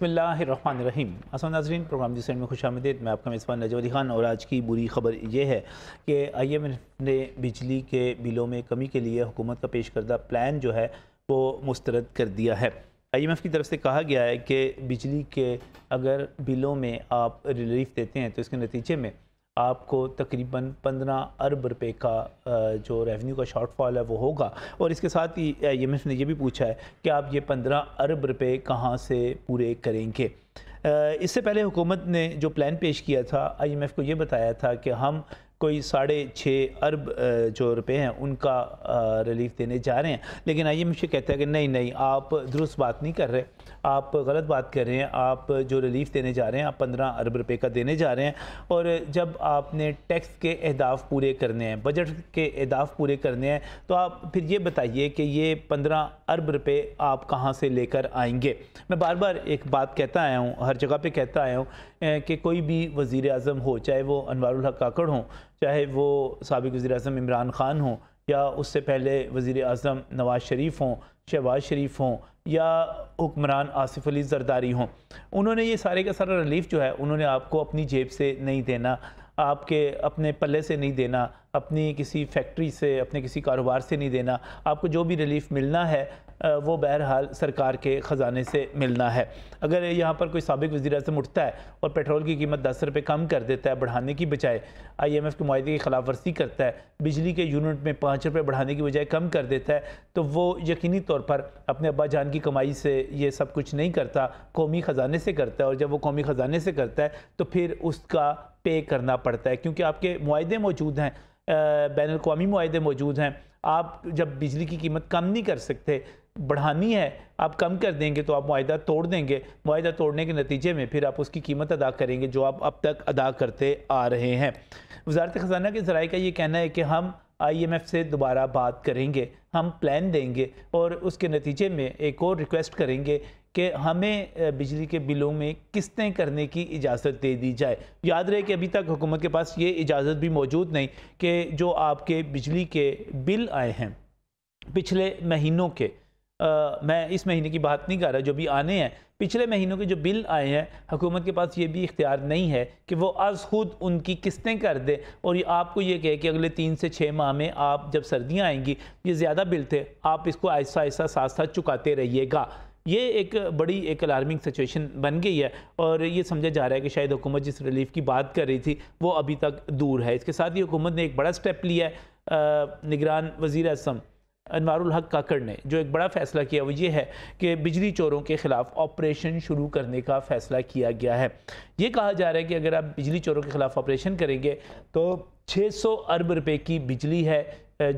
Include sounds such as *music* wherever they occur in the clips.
रहीम असम नाजरीन प्रोग्राम जिस में खुश आमदीद मैं आपका मेज़बान नजब खान और आज की बुरी खबर यह है कि आई एम ने बिजली के बिलों में कमी के लिए हुकूमत का पेश करदा प्लान जो है वो मुस्तरद कर दिया है आई एम एफ़ की तरफ से कहा गया है कि बिजली के अगर बिलों में आप रिलीफ देते हैं तो इसके नतीजे में आपको तकरीबन पंद्रह अरब रुपए का जो रेवेन्यू का शॉर्टफॉल है वो होगा और इसके साथ ही एफ़ ने ये भी पूछा है कि आप ये पंद्रह अरब रुपए कहाँ से पूरे करेंगे इससे पहले हुकूमत ने जो प्लान पेश किया था आईएमएफ को ये बताया था कि हम कोई साढ़े छः अरब जो रुपए हैं उनका रिलीफ देने जा रहे हैं लेकिन आइए मुझे कहता है कि नहीं नहीं आप दुरुस्त बात नहीं कर रहे आप गलत बात कर रहे हैं आप जो रिलीफ देने जा रहे हैं आप पंद्रह अरब रुपए का देने जा रहे हैं और जब आपने टैक्स के अहदाफ पूरे करने हैं बजट के अहदाफ पूरे करने हैं तो आप फिर ये बताइए कि ये पंद्रह अरब रुपए आप कहाँ से लेकर आएंगे मैं बार बार एक बात कहता आया हूँ हर जगह पर कहता आया हूँ कि कोई भी वज़ी अजम हो चाहे वो अनवर काकड़ हों चाहे वो सबक वज़ी अजम इमरान ख़ान हों या उससे पहले वज़ी अजम नवाज़ शरीफ हों शहबाज शरीफ हों या हुक्मरान आसिफ अली जरदारी हों उन्होंने ये सारे का सारा रिलीफ जो है उन्होंने आपको अपनी जेब से नहीं देना आपके अपने पल्ले से नहीं देना अपनी किसी फैक्ट्री से अपने किसी कारोबार से नहीं देना आपको जो भी रिलीफ मिलना है वो बहरहाल सरकार के ख़जाने से मिलना है अगर यहाँ पर कोई सबक वजी अजम उठता है और पेट्रोल की कीमत दस रुपये कम कर देता है बढ़ाने की बजाय आई एम एफ़ के माहे की खिलाफ वर्जी करता है बिजली के यूनिट में पाँच रुपये बढ़ाने की बजाय कम कर देता है तो वो यकीनी तौर पर अपने अब्बा जान की कमाई से ये सब कुछ नहीं करता कौमी ख़जाने से करता है और जब वो कौमी ख़जाने से करता है तो फिर उसका पे करना पड़ता है क्योंकि आपके माहे मौजूद हैं बैन अवी माहे मौजूद हैं आप जब बिजली की कीमत कम नहीं कर सकते बढ़ानी है आप कम कर देंगे तो आप माहा तोड़ देंगे माहा तोड़ने के नतीजे में फिर आप उसकी कीमत अदा करेंगे जो आप अब तक अदा करते आ रहे हैं वजारत ख़जाना के जरा का ये कहना है कि हम आईएमएफ से दोबारा बात करेंगे हम प्लान देंगे और उसके नतीजे में एक और रिक्वेस्ट करेंगे कि हमें बिजली के बिलों में किस्तें करने की इजाज़त दे दी जाए याद रहे कि अभी तक हुकूमत के पास ये इजाज़त भी मौजूद नहीं कि जो आपके बिजली के बिल आए हैं पिछले महीनों के आ, मैं इस महीने की बात नहीं कर रहा जो भी आने हैं पिछले महीनों के जो बिल आए हैं हुकूमत के पास ये भी इख्तियार नहीं है कि वो आज खुद उनकी किस्तें कर दे और ये आपको ये कहे कि अगले तीन से छः माह में आप जब सर्दियाँ आएंगी ये ज़्यादा बिल थे आप इसको आहिस्ता आहिस्ता साथ साथ चुकाते रहिएगा ये एक बड़ी एक अलार्मिंग सिचुएशन बन गई है और ये समझा जा रहा है कि शायद हुकूमत जिस रिलीफ की बात कर रही थी वो अभी तक दूर है इसके साथ ही हुकूमत ने एक बड़ा स्टेप लिया है निगरान वज़ी अजम अनवारुल हक काकड़ ने जो एक बड़ा फैसला किया वो ये है कि बिजली चोरों के ख़िलाफ़ ऑपरेशन शुरू करने का फ़ैसला किया गया है ये कहा जा रहा है कि अगर आप बिजली चोरों के ख़िलाफ़ ऑपरेशन करेंगे तो 600 अरब रुपए की बिजली है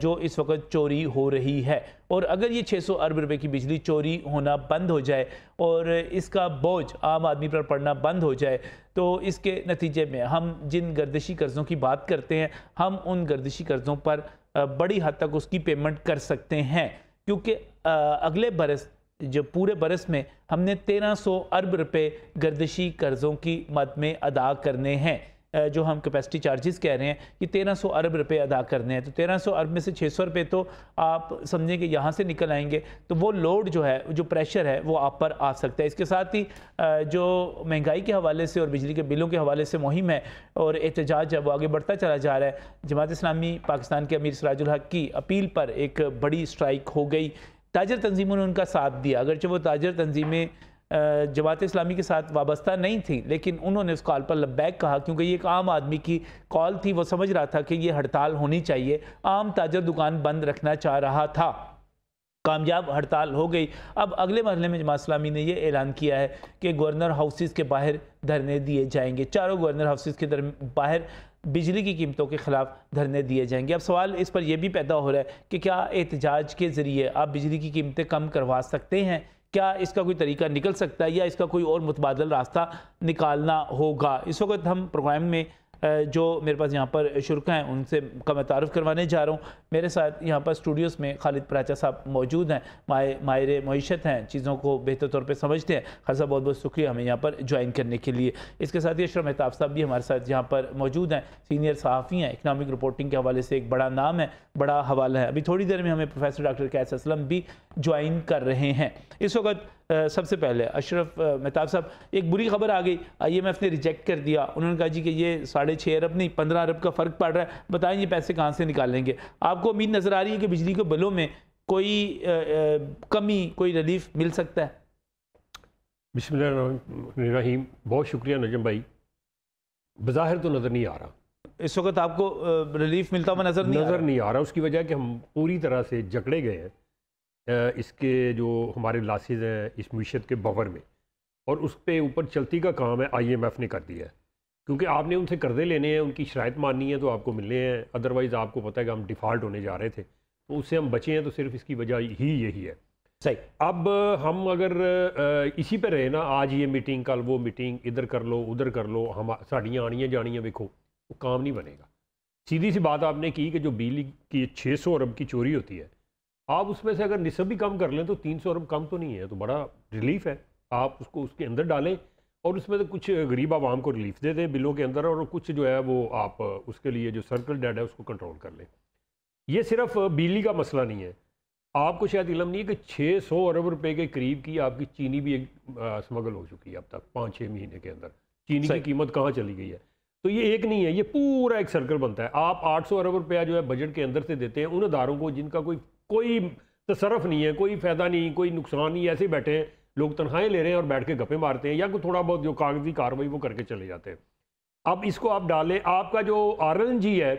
जो इस वक्त चोरी हो रही है और अगर ये 600 अरब रुपए की बिजली चोरी होना बंद हो जाए और इसका बोझ आम आदमी पर पड़ना बंद हो जाए तो इसके नतीजे में हम जिन गर्दिशी कर्ज़ों की बात करते हैं हम उन गर्दिशी कर्ज़ों पर बड़ी हद तक उसकी पेमेंट कर सकते हैं क्योंकि अगले बरस जो पूरे बरस में हमने 1300 अरब रुपए गर्दशी कर्ज़ों की मद में अदा करने हैं जो हम कैपेसिटी चार्जेस कह रहे हैं कि 1300 अरब रुपए अदा करने हैं तो 1300 अरब में से 600 रुपए तो आप समझें कि यहाँ से निकल आएंगे तो वो लोड जो है जो प्रेशर है वो आप पर आ सकता है इसके साथ ही जो महंगाई के हवाले से और बिजली के बिलों के हवाले से मुहिम है और एहतजाज है वो आगे बढ़ता चला जा रहा है जमात इस्लामी पाकिस्तान के अमीर हक की अपील पर एक बड़ी स्ट्राइक हो गई ताजर तंजीमों ने उनका साथ दिया अगरचे वो ताजर तंजीमें जमात इस्लामी के साथ वाबस्ता नहीं थी लेकिन उन्होंने उस कॉल पर लब्बैक कहा क्योंकि ये एक आम आदमी की कॉल थी वो समझ रहा था कि ये हड़ताल होनी चाहिए आम ताजर दुकान बंद रखना चाह रहा था कामयाब हड़ताल हो गई अब अगले मरहले में जमात इस्लामी ने यह ऐलान किया है कि गवर्नर हाउसेस के बाहर धरने दिए जाएंगे चारों गवर्नर हाउसेस के बाहर बिजली की कीमतों के ख़िलाफ़ धरने दिए जाएंगे अब सवाल इस पर यह भी पैदा हो रहा है कि क्या एहतजाज के ज़रिए आप बिजली की कीमतें कम करवा सकते हैं क्या इसका कोई तरीका निकल सकता है या इसका कोई और मुतबादल रास्ता निकालना होगा इस वक्त हम प्रोग्राम में जो मेरे पास यहाँ पर शुरा हैं उनसे का मैं तारफ़ करवाने जा रहा हूँ मेरे साथ यहाँ पर स्टूडियोज़ में खालिद प्राचा साहब मौजूद हैं माए मायर मीशत हैं चीज़ों को बेहतर तौर पर समझते हैं खाल साहब बहुत बहुत शुक्रिया हमें यहाँ पर ज्वाइन करने के लिए इसके साथ ही अशरम मेहताब साहब भी हमारे साथ यहाँ पर मौजूद हैं सीनियर सहाफ़ी हैं इकनॉमिक रिपोर्टिंग के हवाले से एक बड़ा नाम है बड़ा हवाला है अभी थोड़ी देर में हमें प्रोफेसर डॉक्टर कैस असलम भी ज्वाइन कर रहे हैं इस वक्त सबसे पहले अशरफ मेहताब साहब एक बुरी खबर आ गई आईएमएफ ने रिजेक्ट कर दिया उन्होंने कहा जी कि ये साढ़े छः अरब नहीं पंद्रह अरब का फ़र्क पड़ रहा है बताएं ये पैसे कहाँ से निकालेंगे आपको उम्मीद नज़र आ रही है कि बिजली के बलों में कोई कमी कोई रिलीफ मिल सकता है बिस्मिल्लाहिर्रहमानिर्रहीम बहुत शुक्रिया नजम भाई बाहर तो नज़र नहीं आ रहा इस वक्त आपको रिलीफ मिलता हुआ नज़र नज़र नहीं आ रहा उसकी वजह कि हम पूरी तरह से जकड़े गए हैं इसके जो हमारे लासेज हैं इस मीशत के बवर में और उस पर ऊपर चलती का काम है आई एम एफ़ ने कर दिया है क्योंकि आपने उनसे कर्जे लेने हैं उनकी शरात माननी है तो आपको मिलने हैं अदरवाइज़ आपको पता है कि हम डिफ़ाल्ट होने जा रहे थे तो उससे हम बचे हैं तो सिर्फ इसकी वजह ही यही है सही अब हम अगर इसी पर रहे ना आज ये मीटिंग कल वो मीटिंग इधर कर लो उधर कर लो हम साड़ियाँ आनियाँ जानियाँ देखो वो काम नहीं बनेगा सीधी सी बात आपने की कि जो बिजली की सौ अरब की चोरी होती है आप उसमें से अगर निसब भी कम कर लें तो तीन सौ अरब कम तो नहीं है तो बड़ा रिलीफ है आप उसको उसके अंदर डालें और उसमें से कुछ गरीब आवाम को रिलीफ दे दें बिलों के अंदर और कुछ जो है वो आप उसके लिए जो सर्कल डेड है उसको कंट्रोल कर लें ये सिर्फ बिजली का मसला नहीं है आपको शायद इलम नहीं है कि छः सौ अरब रुपए के करीब की आपकी चीनी भी एक स्मगल हो चुकी है अब तक पाँच छः महीने के अंदर चीनी की कीमत कहाँ चली गई है तो ये एक नहीं है ये पूरा एक सर्कल बनता है आप 800 अरब रुपया जो है बजट के अंदर से देते हैं उन अदारों को जिनका कोई कोई तसरफ नहीं है कोई फ़ायदा नहीं कोई नुकसान नहीं ऐसे बैठे हैं लोग तनख्वाहें ले रहे हैं और बैठ के गप्पे मारते हैं या कोई थोड़ा बहुत जो कागजी कार्रवाई वो करके चले जाते हैं अब इसको आप डालें आपका जो आर एन जी है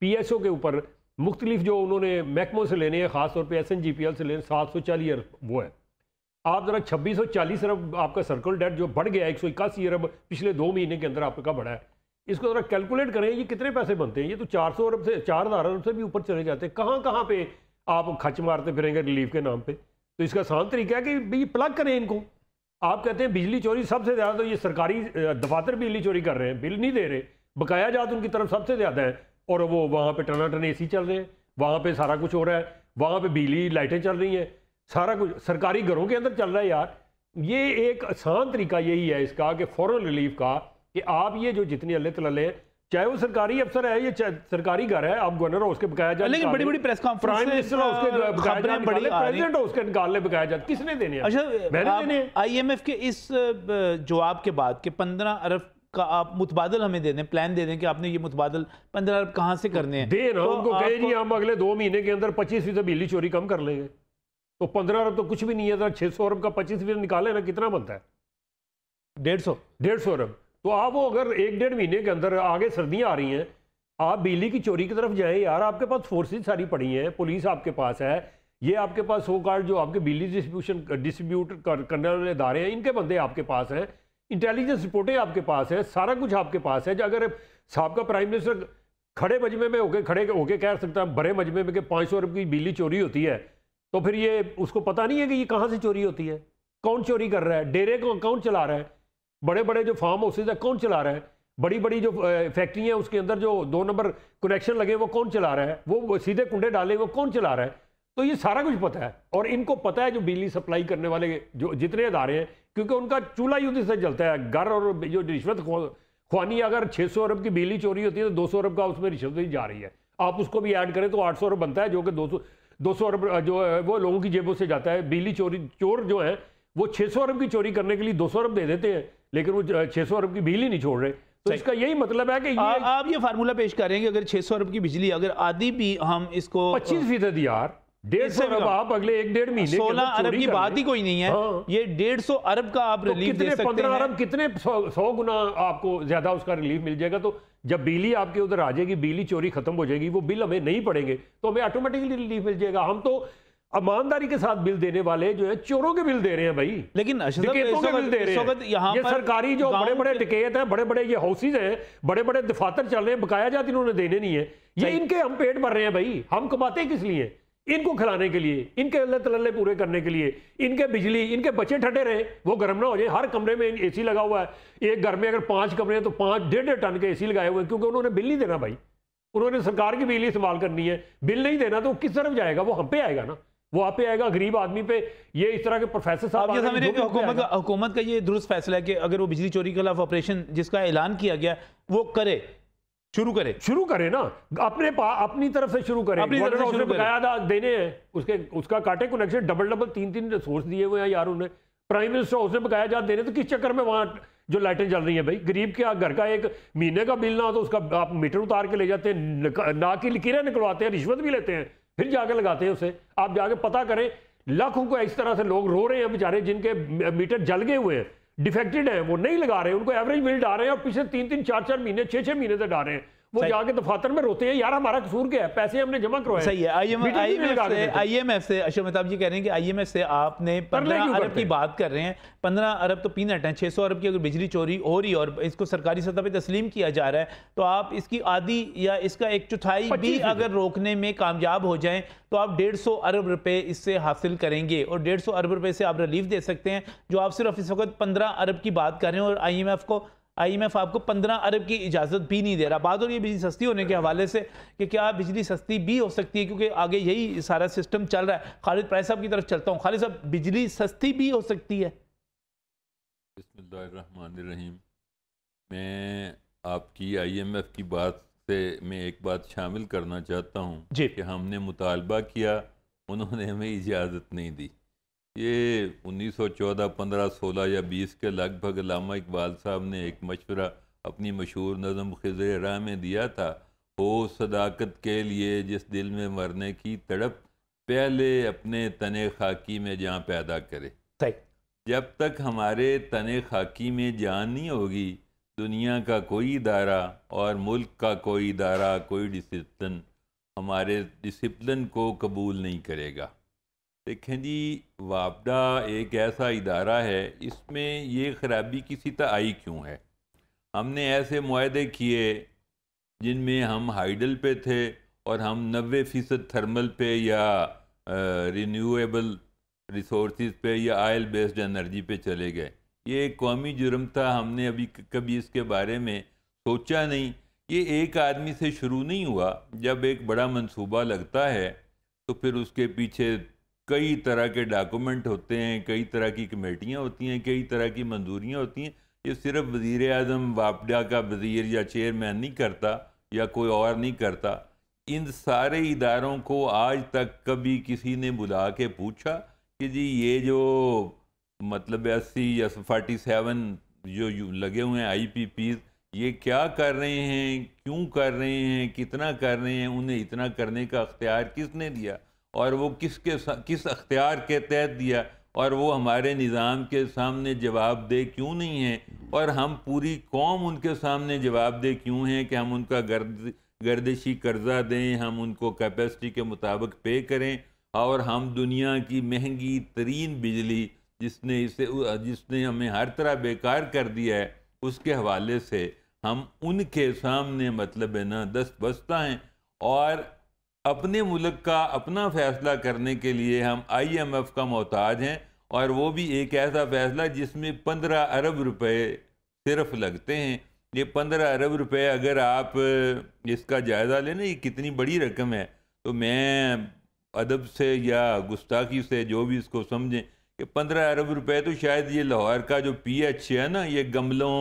पी एस ओ के ऊपर मुख्तलिफ जो उन्होंने महकमों से लेने हैं ख़ासतौर पर S N G P L से लेने सात सौ चालीस अरब वो है आप ज़रा छब्बीस सौ चालीस अरब आपका सर्कल डेट जो बढ़ गया है एक सौ इक्यासी अरब पिछले दो महीने के अंदर आपका बढ़ा है इसको ज़रा कैलकुलेट करें ये कितने पैसे बनते हैं ये तो चार सौ अरब से चार हज़ार अरब से भी ऊपर चले जाते हैं कहाँ कहाँ पर आप खच मारते फिरेंगे रिलीफ के नाम पर तो इसका आसान तरीका है कि भाई प्लग करें इनको आप कहते हैं बिजली चोरी सबसे ज़्यादा तो ये सरकारी दफातर बिजली चोरी कर रहे हैं बिल नहीं दे रहे बकाया जात उनकी तरफ सबसे ज़्यादा है और वो वहाँ पर टन ए चल रहे हैं वहाँ पर सारा कुछ हो रहा है वहाँ पर बिजली लाइटें चल रही हैं सारा कुछ सरकारी घरों के अंदर चल रहा है यार ये एक आसान तरीका यही है इसका कि फ़ौर रिलीफ का कि आप ये जो जितने अल्ले तल्ले हैं चाहे वो सरकारी अफसर है या सरकारी घर है आप गवर्नर हो उसके बकाया जाए लेकिन बड़ी बड़ी प्रेस कॉन्फ्रेंस उसके प्रेसिडेंट हो उसके निकालने बकाया जाए किसने देने अच्छा मैंने देने के इस जवाब के बाद के पंद्रह अरब का आप मुतबादल हमें दे दें प्लान दे दें कि आपने ये मुतबादल पंद्रह अरब कहाँ से करने हैं दे रहा हूँ कह रही हम अगले दो महीने के अंदर पच्चीस फीसद बिजली चोरी कम कर लेंगे तो पंद्रह अरब तो कुछ भी नहीं है छह सौ अरब का पच्चीस फीसद निकाले ना कितना बनता है डेढ़ सौ डेढ़ सौ अरब तो आप वो अगर एक डेढ़ महीने के अंदर आगे सर्दियाँ आ रही हैं आप बिजली की चोरी की तरफ जाएं यार आपके पास फोर्सेज सारी पड़ी हैं पुलिस आपके पास है ये आपके पास हो कार्ड जो आपके बिजली डिस्ट्रीब्यूशन डिस्ट्रीब्यूट कर, करने वाले इदारे हैं इनके बंदे आपके पास हैं इंटेलिजेंस रिपोर्टें आपके पास हैं सारा कुछ आपके पास है अगर सबका प्राइम मिनिस्टर खड़े मजमे में होके खड़े होके कह सकता है बड़े मजमे में कि पाँच सौ रुपये की बिजली चोरी होती है तो फिर ये उसको पता नहीं है कि ये कहाँ से चोरी होती है कौन चोरी कर रहा है डेरे को कौन चला रहा है बड़े बड़े जो फार्म हाउसेज है कौन चला रहा है बड़ी बड़ी जो फैक्ट्री हैं उसके अंदर जो दो नंबर कनेक्शन लगे वो कौन चला रहा है वो सीधे कुंडे डाले वो कौन चला रहा है तो ये सारा कुछ पता है और इनको पता है जो बिजली सप्लाई करने वाले जो जितने अदारे हैं क्योंकि उनका चूल्हा युद्ध से चलता है घर और जो रिश्वत खुआनी अगर 600 अरब की बिजली चोरी होती है तो 200 अरब का उसमें रिश्वत ही जा रही है आप उसको भी ऐड करें तो 800 अरब बनता है जो कि 200 200 अरब जो है वो लोगों की जेबों से जाता है बिजली चोरी चोर जो है वो 600 अरब की चोरी करने के लिए 200 अरब दे देते हैं लेकिन वो छह सौ अरब की बिजली नहीं छोड़ रहे तो इसका यही मतलब है कि ये आ, आप ये फार्मूला पेश करेंगे अगर सौ अरब की बिजली अगर आधी भी हम इसको पच्चीस फीसद यार डेढ़ सौ अरब आप अगले एक डेढ़ महीने सोलह अरब की बात ही कोई नहीं है हाँ। ये डेढ़ सौ अरब का आप रिलीफ तो दे सकते हैं अरब कितने सौ गुना आपको ज्यादा उसका रिलीफ मिल जाएगा तो जब बिजली आपके उधर आ जाएगी बिजली चोरी खत्म हो जाएगी वो बिल हमें नहीं पड़ेंगे तो हमें ऑटोमेटिकली रिलीफ मिल जाएगा हम तो ईमानदारी के साथ बिल देने वाले जो है चोरों के बिल दे रहे हैं भाई लेकिन बिल दे रहे हैं ये सरकारी जो बड़े बड़े टिकेत हैं बड़े बड़े ये हाउसेज हैं बड़े बड़े दफातर चल रहे हैं बकाया जाते इन्होंने देने नहीं है ये इनके हम पेट भर रहे हैं भाई हम कमाते किस लिए इनको खिलाने के लिए इनके अल्लाह तल्ले पूरे करने के लिए इनके बिजली इनके बच्चे ठंडे रहे वो गर्म ना हो जाए हर कमरे में एसी लगा हुआ है एक घर में अगर पांच कमरे हैं तो पांच डेढ़ डेढ़ टन के एसी लगाए हुए हैं क्योंकि उन्होंने बिल नहीं देना भाई उन्होंने सरकार की बिजली इस्तेमाल करनी है बिल नहीं देना तो किस तरफ जाएगा वो हम पे आएगा ना वो आप पे आएगा गरीब आदमी पे ये इस तरह के प्रोफेसर साहब हैं का हुकूमत का ये दुरुस्त फैसला है कि अगर वो बिजली चोरी के खिलाफ ऑपरेशन जिसका ऐलान किया गया वो करे शुरू करे शुरू करे ना अपने अपनी तरफ से शुरू करे अपनी तरफ से देने हैं उसके उसका काटे कनेक्शन डबल डबल तीन तीन रिसोर्स दिए हुए हैं यार उन्हें प्राइम मिनिस्टर हाउस बकाया जा देने तो किस चक्कर में वहाँ जो लाइटें जल रही हैं भाई गरीब के घर का एक महीने का बिल ना हो तो उसका आप मीटर उतार के ले जाते हैं ना की लकीरें निकलवाते हैं रिश्वत भी लेते हैं फिर जाके लगाते हैं उसे आप जाके पता करें लाखों को इस तरह से लोग रो रहे हैं बेचारे जिनके मीटर जल गए हुए हैं डिफेक्टेड हैं वो नहीं लगा रहे उनको एवरेज बिल डाल रहे हैं और पिछले तीन तीन चार चार महीने छः छः महीने से डाल रहे हैं वो जाके दफातर में रोते हैं यार हमारा कसूर क्या है पैसे हमने जमा करवाए सही है आईएमएफ से एफ से अशोक मेहताब जी कह रहे हैं कि आई एम एफ से आपने पंद्रह अरब की बात कर रहे हैं पंद्रह अरब तो पीनट है छह सौ अरब की अगर बिजली चोरी हो रही और इसको सरकारी सतह पर तस्लीम किया जा रहा है तो आप इसकी आदि या इसका एक चौथाई भी अगर रोकने में कामयाब हो जाए तो आप डेढ़ सौ अरब रुपए इससे हासिल करेंगे और डेढ़ सौ अरब रुपए से आप रिलीफ दे सकते हैं जो आप सिर्फ इस वक्त पंद्रह अरब की बात कर रहे हैं और आई एम एफ को आईएमएफ आपको 15 अरब की इजाज़त भी नहीं दे रहा बात और ये बिजली सस्ती होने के हवाले से कि क्या बिजली सस्ती भी हो सकती है क्योंकि आगे यही सारा सिस्टम चल रहा है खालिद प्राय साहब की तरफ चलता हूँ खालिद साहब बिजली सस्ती भी हो सकती है रहीम मैं आपकी आईएमएफ की बात से मैं एक बात शामिल करना चाहता हूँ कि हमने मुतालबा किया उन्होंने हमें इजाज़त नहीं दी ये 1914, 15, 16 या 20 के लगभग लामा इकबाल साहब ने एक मशवरा अपनी मशहूर नज़म खजर राह में दिया था हो सदाकत के लिए जिस दिल में मरने की तड़प पहले अपने तने खाकी में जहाँ पैदा करे सही जब तक हमारे तने खाकी में जान नहीं होगी दुनिया का कोई इदारा और मुल्क का कोई इदारा कोई डिसिप्लिन हमारे डिसिप्लिन को कबूल नहीं करेगा देखें जी वापडा एक ऐसा इदारा है इसमें ये ख़राबी किसी तरह आई क्यों है हमने ऐसे माहदे किए जिनमें हम हाइडल पे थे और हम नबे फ़ीसद थर्मल पे या रिन्यूएबल रिसोर्स पे या आयल बेस्ड एनर्जी पे चले गए ये एक कौमी जुर्म था हमने अभी कभी इसके बारे में सोचा नहीं ये एक आदमी से शुरू नहीं हुआ जब एक बड़ा मंसूबा लगता है तो फिर उसके पीछे कई तरह के डॉक्यूमेंट होते हैं कई तरह की कमेटियाँ होती हैं कई तरह की मंजूरियाँ होती हैं ये सिर्फ वज़ी अजम वापडा का वज़ीर या चेयरमैन नहीं करता या कोई और नहीं करता इन सारे इदारों को आज तक कभी किसी ने बुला के पूछा कि जी ये जो मतलब अस्सी या फोर्टी सेवन जो लगे हुए हैं आई पी पीज ये क्या कर रहे हैं क्यों कर रहे हैं कितना कर रहे हैं उन्हें इतना करने का अख्तियार किसने दिया और वो किसके किस अख्तियार के तहत दिया और वो हमारे निज़ाम के सामने जवाब दे क्यों नहीं है और हम पूरी कौम उनके सामने जवाब दे क्यों हैं कि हम उनका गर्द गर्दिशी कर्जा दें हम उनको कैपेसिटी के मुताबिक पे करें और हम दुनिया की महंगी तरीन बिजली जिसने इसे जिसने हमें हर तरह बेकार कर दिया है उसके हवाले से हम उनके सामने मतलब है ना दस्त बस्ता हैं और अपने मुल्क का अपना फैसला करने के लिए हम आईएमएफ का मोहताज हैं और वो भी एक ऐसा फैसला जिसमें पंद्रह अरब रुपए सिर्फ लगते हैं ये पंद्रह अरब रुपए अगर आप इसका जायज़ा ना ये कितनी बड़ी रकम है तो मैं अदब से या गुस्ताखी से जो भी इसको समझें कि पंद्रह अरब रुपए तो शायद ये लाहौर का जो पी एच है ना ये गमलों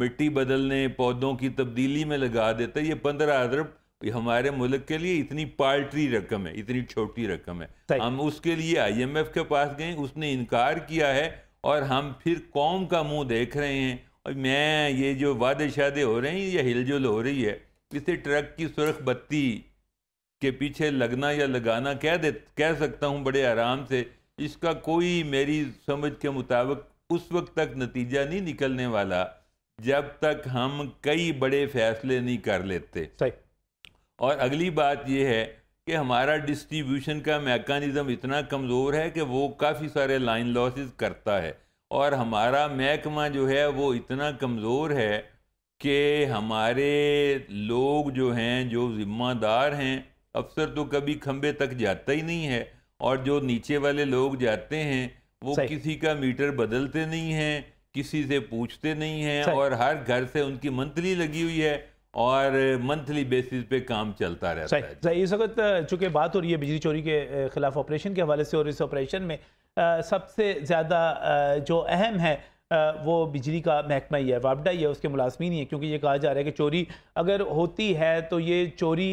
मिट्टी बदलने पौधों की तब्दीली में लगा देता है ये पंद्रह अरब हमारे मुल्क के लिए इतनी पाल्ट्री रकम है इतनी छोटी रकम है हम उसके लिए आईएमएफ के पास गए उसने इनकार किया है और हम फिर कौम का मुंह देख रहे हैं और मैं ये जो वादे शादे हो रहे हैं ये हिलजुल हो रही है इसे ट्रक की सुरख बत्ती के पीछे लगना या लगाना कह दे कह सकता हूँ बड़े आराम से इसका कोई मेरी समझ के मुताबिक उस वक्त तक नतीजा नहीं निकलने वाला जब तक हम कई बड़े फैसले नहीं कर लेते सही और अगली बात यह है कि हमारा डिस्ट्रीब्यूशन का मेकानिज़म इतना कमज़ोर है कि वो काफ़ी सारे लाइन लॉसेस करता है और हमारा महकमा जो है वो इतना कमज़ोर है कि हमारे लोग जो हैं जो ज़िम्मेदार हैं अफसर तो कभी खंबे तक जाता ही नहीं है और जो नीचे वाले लोग जाते हैं वो किसी का मीटर बदलते नहीं हैं किसी से पूछते नहीं हैं और हर घर से उनकी मंथली लगी हुई है और मंथली बेसिस पे काम चलता रहता सही, है सही इस वक्त चूंकि बात हो रही है बिजली चोरी के खिलाफ ऑपरेशन के हवाले से और इस ऑपरेशन में सबसे ज़्यादा जो अहम है वो बिजली का महकमा ही है वापडा ही है उसके मुलाजमी ही है क्योंकि ये कहा जा रहा है कि चोरी अगर होती है तो ये चोरी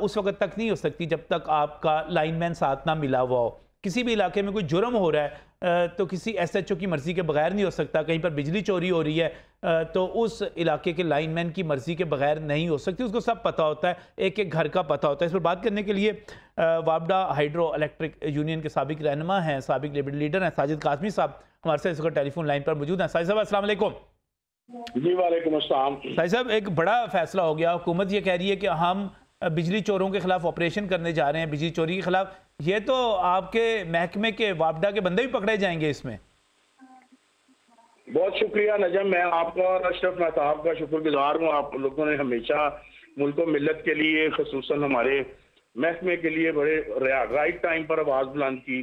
उस वक्त तक नहीं हो सकती जब तक आपका लाइन मैन साथ ना मिला हुआ हो किसी भी इलाके में कोई जुर्म हो रहा है तो किसी एसएचओ की मर्ज़ी के बगैर नहीं हो सकता कहीं पर बिजली चोरी हो रही है तो उस इलाके के लाइनमैन की मर्ज़ी के बगैर नहीं हो सकती उसको सब पता होता है एक एक घर का पता होता है इस पर बात करने के लिए वाबडा हाइड्रो इलेक्ट्रिक यूनियन के सबक रहनमा हैं सबक लेबर लीडर हैं साजिद कासमी साहब हमारे साथ इस टेलीफोन लाइन पर मौजूद हैं साजिद साहब असल जी वालेकुम साहिद साहब एक बड़ा फैसला हो गया हुकूमत ये कह रही है कि हम बिजली चोरों के खिलाफ ऑपरेशन करने जा रहे हैं बिजली चोरी के खिलाफ ये तो आपके महकमे के वापडा के बंदे भी पकड़े जाएंगे इसमें बहुत शुक्रिया नजम मैं आपका और अशरफ मेहताब तो साहब का शुक्रगुजार हूँ आप लोगों ने हमेशा मुल्क मिलत के लिए खसूस हमारे महकमे के लिए बड़े राइट टाइम पर आवाज़ बुलंद की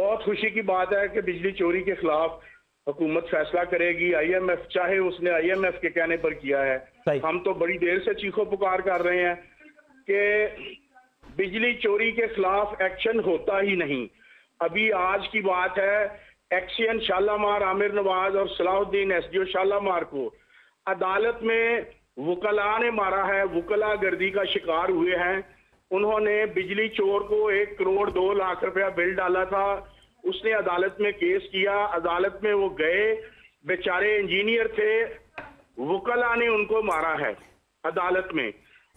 बहुत खुशी की बात है कि बिजली चोरी के खिलाफ हुकूमत फैसला करेगी आईएमएफ चाहे उसने आईएमएफ के कहने पर किया है हम तो बड़ी देर से चीखों पुकार कर रहे हैं कि बिजली चोरी के खिलाफ एक्शन होता ही नहीं अभी आज की बात है एक्सियन शालामार आमिर नवाज और Salahuddin S D O Shalamar को अदालत में वकला ने मारा है वकला गर्दी का शिकार हुए हैं उन्होंने बिजली चोर को एक करोड़ दो लाख रुपया बिल डाला था उसने अदालत में केस किया अदालत में वो गए बेचारे इंजीनियर थे वकला ने उनको मारा है अदालत में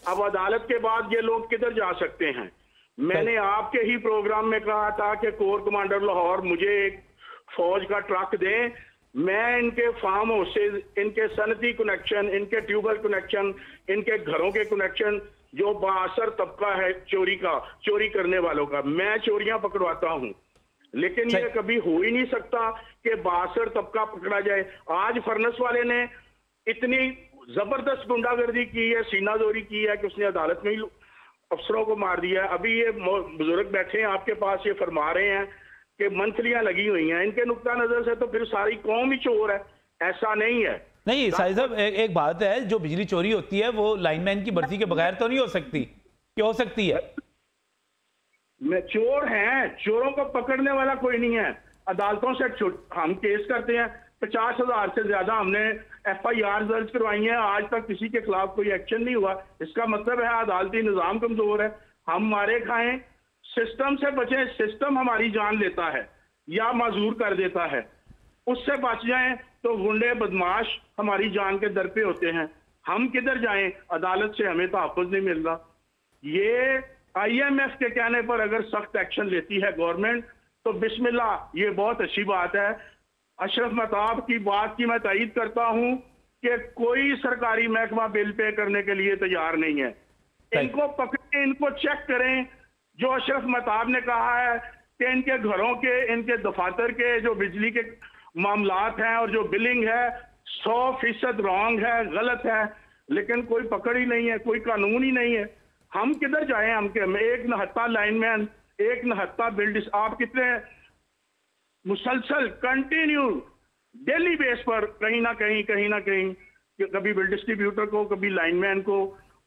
अब अदालत के बाद ये लोग किधर जा सकते हैं मैंने आपके ही प्रोग्राम में कहा था कि कोर कमांडर लाहौर मुझे एक फौज का ट्रक दें मैं इनके फार्म हाउसेज इनके सनती कनेक्शन इनके ट्यूबवेल कनेक्शन इनके घरों के कनेक्शन जो बासर तबका है चोरी का चोरी करने वालों का मैं चोरियां पकड़वाता हूं लेकिन ये कभी हो ही नहीं सकता कि बासर तबका पकड़ा जाए आज फर्नस वाले ने इतनी जबरदस्त गुंडागर्दी की है सीनाजोरी की है कि उसने अदालत में ही अफसरों को मार दिया अभी ये बुजुर्ग बैठे हैं आपके पास ये फरमा रहे हैं कि मंथलियां लगी हुई हैं इनके नुकता नजर से तो फिर सारी कौम ही चोर है ऐसा नहीं है नहीं साहिद साहब एक, एक बात है जो बिजली चोरी होती है वो लाइनमैन की भर्ती के बगैर तो नहीं हो सकती क्या हो सकती है मैं चोर हैं चोरों को पकड़ने वाला कोई नहीं है अदालतों से हम केस करते हैं पचास हजार से ज्यादा हमने एफआईआर दर्ज करवाई है आज तक किसी के खिलाफ कोई एक्शन नहीं हुआ इसका मतलब है अदालती निज़ाम कमजोर है हम मारे खाएं सिस्टम से बचे सिस्टम हमारी जान लेता है या मजूर कर देता है उससे बच जाए तो गुंडे बदमाश हमारी जान के दर पे होते हैं हम किधर जाएं अदालत से हमें तहफ़ नहीं मिल रहा ये आईएमएफ के कहने पर अगर सख्त एक्शन लेती है गवर्नमेंट तो बिस्मिल्ला ये बहुत अच्छी बात है अशरफ महताब तो की बात की मैं तयद करता हूँ कि कोई सरकारी महकमा बिल पे करने के लिए तैयार नहीं है इनको पकड़े इनको चेक करें जो अशरफ महताब ने कहा है कि इनके घरों के इनके दफातर के जो बिजली के मामला हैं और जो बिलिंग है सौ फीसद रॉन्ग है गलत है लेकिन कोई पकड़ ही नहीं है कोई कानून ही नहीं है हम किधर जाए हम के एक नहत्ता लाइन एक नहत्ता बिल्डिस आप कितने मुसलसल कंटिन्यू डेली बेस पर कहीं ना कहीं कहीं ना कहीं कभी बिल डिस्ट्रीब्यूटर को कभी लाइनमैन को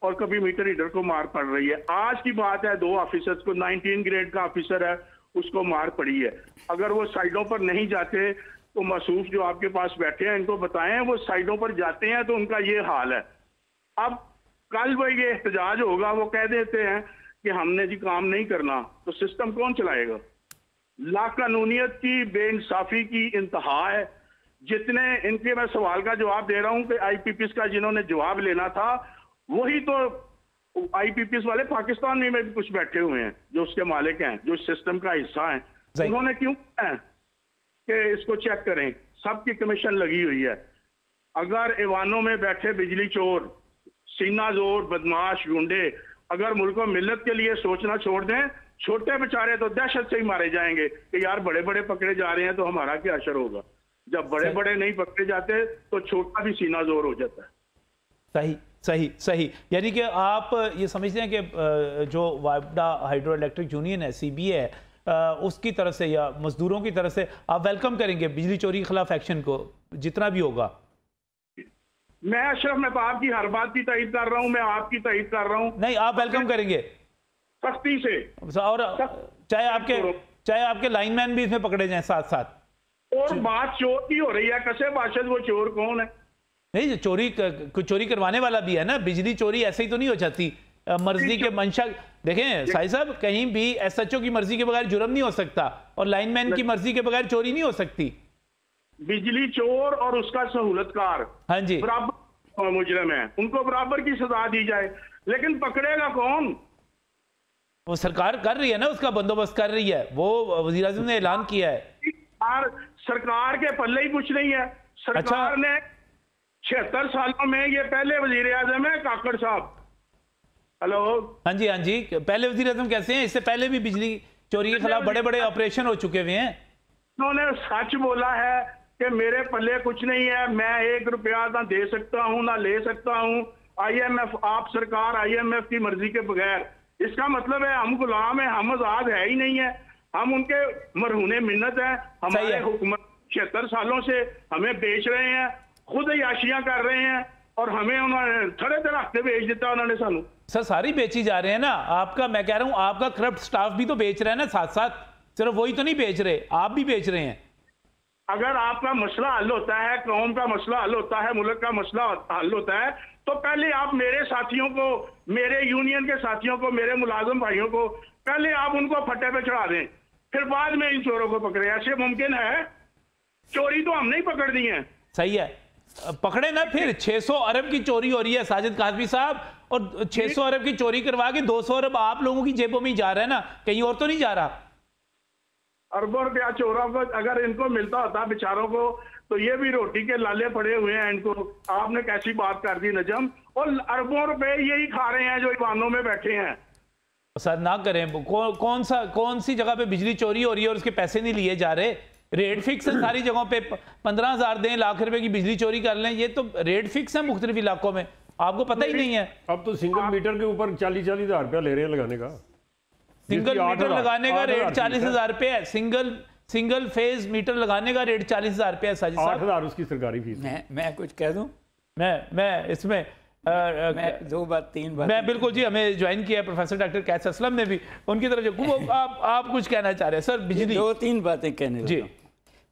और कभी मीटर रीडर को मार पड़ रही है आज की बात है दो ऑफिसर्स को 19 ग्रेड का ऑफिसर है उसको मार पड़ी है अगर वो साइडों पर नहीं जाते तो मसूफ जो आपके पास बैठे हैं इनको बताएं वो साइडों पर जाते हैं तो उनका ये हाल है अब कल वो ये एहतजाज होगा वो कह देते हैं कि हमने जी काम नहीं करना तो सिस्टम कौन चलाएगा लाकानूनीत की बेइंसाफी की इंतहा है जितने इनके मैं सवाल का जवाब दे रहा हूं कि एस का जिन्होंने जवाब लेना था वही तो एस वाले पाकिस्तान में भी कुछ बैठे हुए हैं जो उसके मालिक हैं जो सिस्टम का हिस्सा है उन्होंने क्यों कि इसको चेक करें सबकी कमीशन लगी हुई है अगर ईवानों में बैठे बिजली चोर सीना जोर बदमाश गुंडे अगर मुल्क मिलत के लिए सोचना छोड़ दें छोटे बेचारे तो दहशत से ही मारे जाएंगे कि यार बड़े बड़े पकड़े जा रहे हैं तो हमारा क्या असर होगा जब बड़े बड़े नहीं पकड़े जाते तो छोटा भी सीना जोर हो जाता है सही सही सही यानी कि आप ये समझते हैं कि जो वाइडा हाइड्रो इलेक्ट्रिक यूनियन है सी बी है उसकी तरफ से या मजदूरों की तरफ से आप वेलकम करेंगे बिजली चोरी के खिलाफ एक्शन को जितना भी होगा मैं अशरफ मैं तो आपकी हर बात की तहिद कर रहा हूँ मैं आपकी तहिद कर रहा हूँ नहीं आप वेलकम करेंगे सख्ती से तो और चाहे आपके चाहे आपके लाइनमैन भी इसमें पकड़े जाए साथ साथ और बात चोर की हो रही है कैसे बादशाह वो चोर कौन है नहीं जो चोरी चोरी करवाने वाला भी है ना बिजली चोरी ऐसे ही तो नहीं हो जाती मर्जी के मंशा देखें साहिब साहब कहीं भी एसएचओ की मर्जी के बगैर जुर्म नहीं हो सकता और लाइनमैन की मर्जी के बगैर चोरी नहीं हो सकती बिजली चोर और उसका सहूलतकार हाँ जी बराबर मुजरम है उनको बराबर की सजा दी जाए लेकिन पकड़ेगा कौन वो सरकार कर रही है ना उसका बंदोबस्त कर रही है वो वजी ने ऐलान किया है सरकार के पल्ले ही कुछ नहीं है सरकार अच्छा? ने छिहत्तर सालों में ये पहले वजीर है काकड़ साहब हेलो हाँ जी हाँ जी पहले वजी कैसे हैं इससे पहले भी बिजली चोरी के खिलाफ बड़े बड़े ऑपरेशन हो चुके हुए हैं उन्होंने सच बोला है कि मेरे पल्ले कुछ नहीं है मैं एक रुपया ना दे सकता हूँ ना ले सकता हूँ आईएमएफ आप सरकार आईएमएफ की मर्जी के बगैर इसका मतलब है हम गुलाम है हम आजाद है ही नहीं है हम उनके मरहूने मिन्नत है हमारे हुकूमत छिहत्तर सालों से हमें बेच रहे हैं खुद याशियां कर रहे हैं और हमें उन्होंने थड़े हफ्ते बेच दिता उन्होंने सानू सर सारी बेची जा रहे हैं ना आपका मैं कह रहा हूँ आपका करप्ट स्टाफ भी तो बेच रहे हैं ना साथ साथ सिर्फ वही तो नहीं बेच रहे आप भी बेच रहे हैं अगर आपका मसला हल होता है कौम का मसला हल होता है मुल्क का मसला हल होता है तो पहले आप मेरे साथियों को मेरे यूनियन के साथियों को मेरे मुलाजम भाइयों को पहले आप उनको फटे पे चढ़ा दें फिर बाद में इन चोरों को पकड़े ऐसे मुमकिन है चोरी तो हमने ही पकड़ दी है सही है पकड़े ना फिर 600 अरब की चोरी हो रही है साजिद काजमी साहब और 600 अरब की चोरी करवा के 200 अरब आप लोगों की जेबों में जा रहा है ना कहीं और तो नहीं जा रहा अरबों रुपया चोरों को अगर इनको मिलता होता बेचारों को तो ये भी रोटी के लाले पड़े हुए हैं इनको आपने कैसी बात कर दी नजम और अरबों रुपए यही खा रहे हैं जो इवानों में बैठे हैं सर ना करें कौ, कौन सा कौन सी जगह पे बिजली चोरी हो रही है और उसके पैसे नहीं लिए जा रहे रेट फिक्स है सारी जगहों पे पंद्रह हजार दें लाख रुपए की बिजली चोरी कर लें ये तो रेट फिक्स है मुख्तलिफ इलाकों में आपको पता ही नहीं है अब तो सिंगल मीटर के ऊपर चालीस चालीस हजार रुपया ले रहे हैं लगाने का सिंगल मीटर लगाने का रेट चालीस हजार रुपये है सिंगल सिंगल फेज मीटर लगाने का रेट चालीस हजार रुपया साजिद आठ हजार उसकी सरकारी फीस मैं मैं कुछ कह दूं मैं मैं इसमें आ, मैं दो बात तीन बात मैं बिल्कुल जी हमें ज्वाइन किया है प्रोफेसर डॉक्टर कैस असलम ने भी उनकी तरफ जो आप आप कुछ कहना चाह रहे हैं सर बिजली दो तीन बातें कहने जी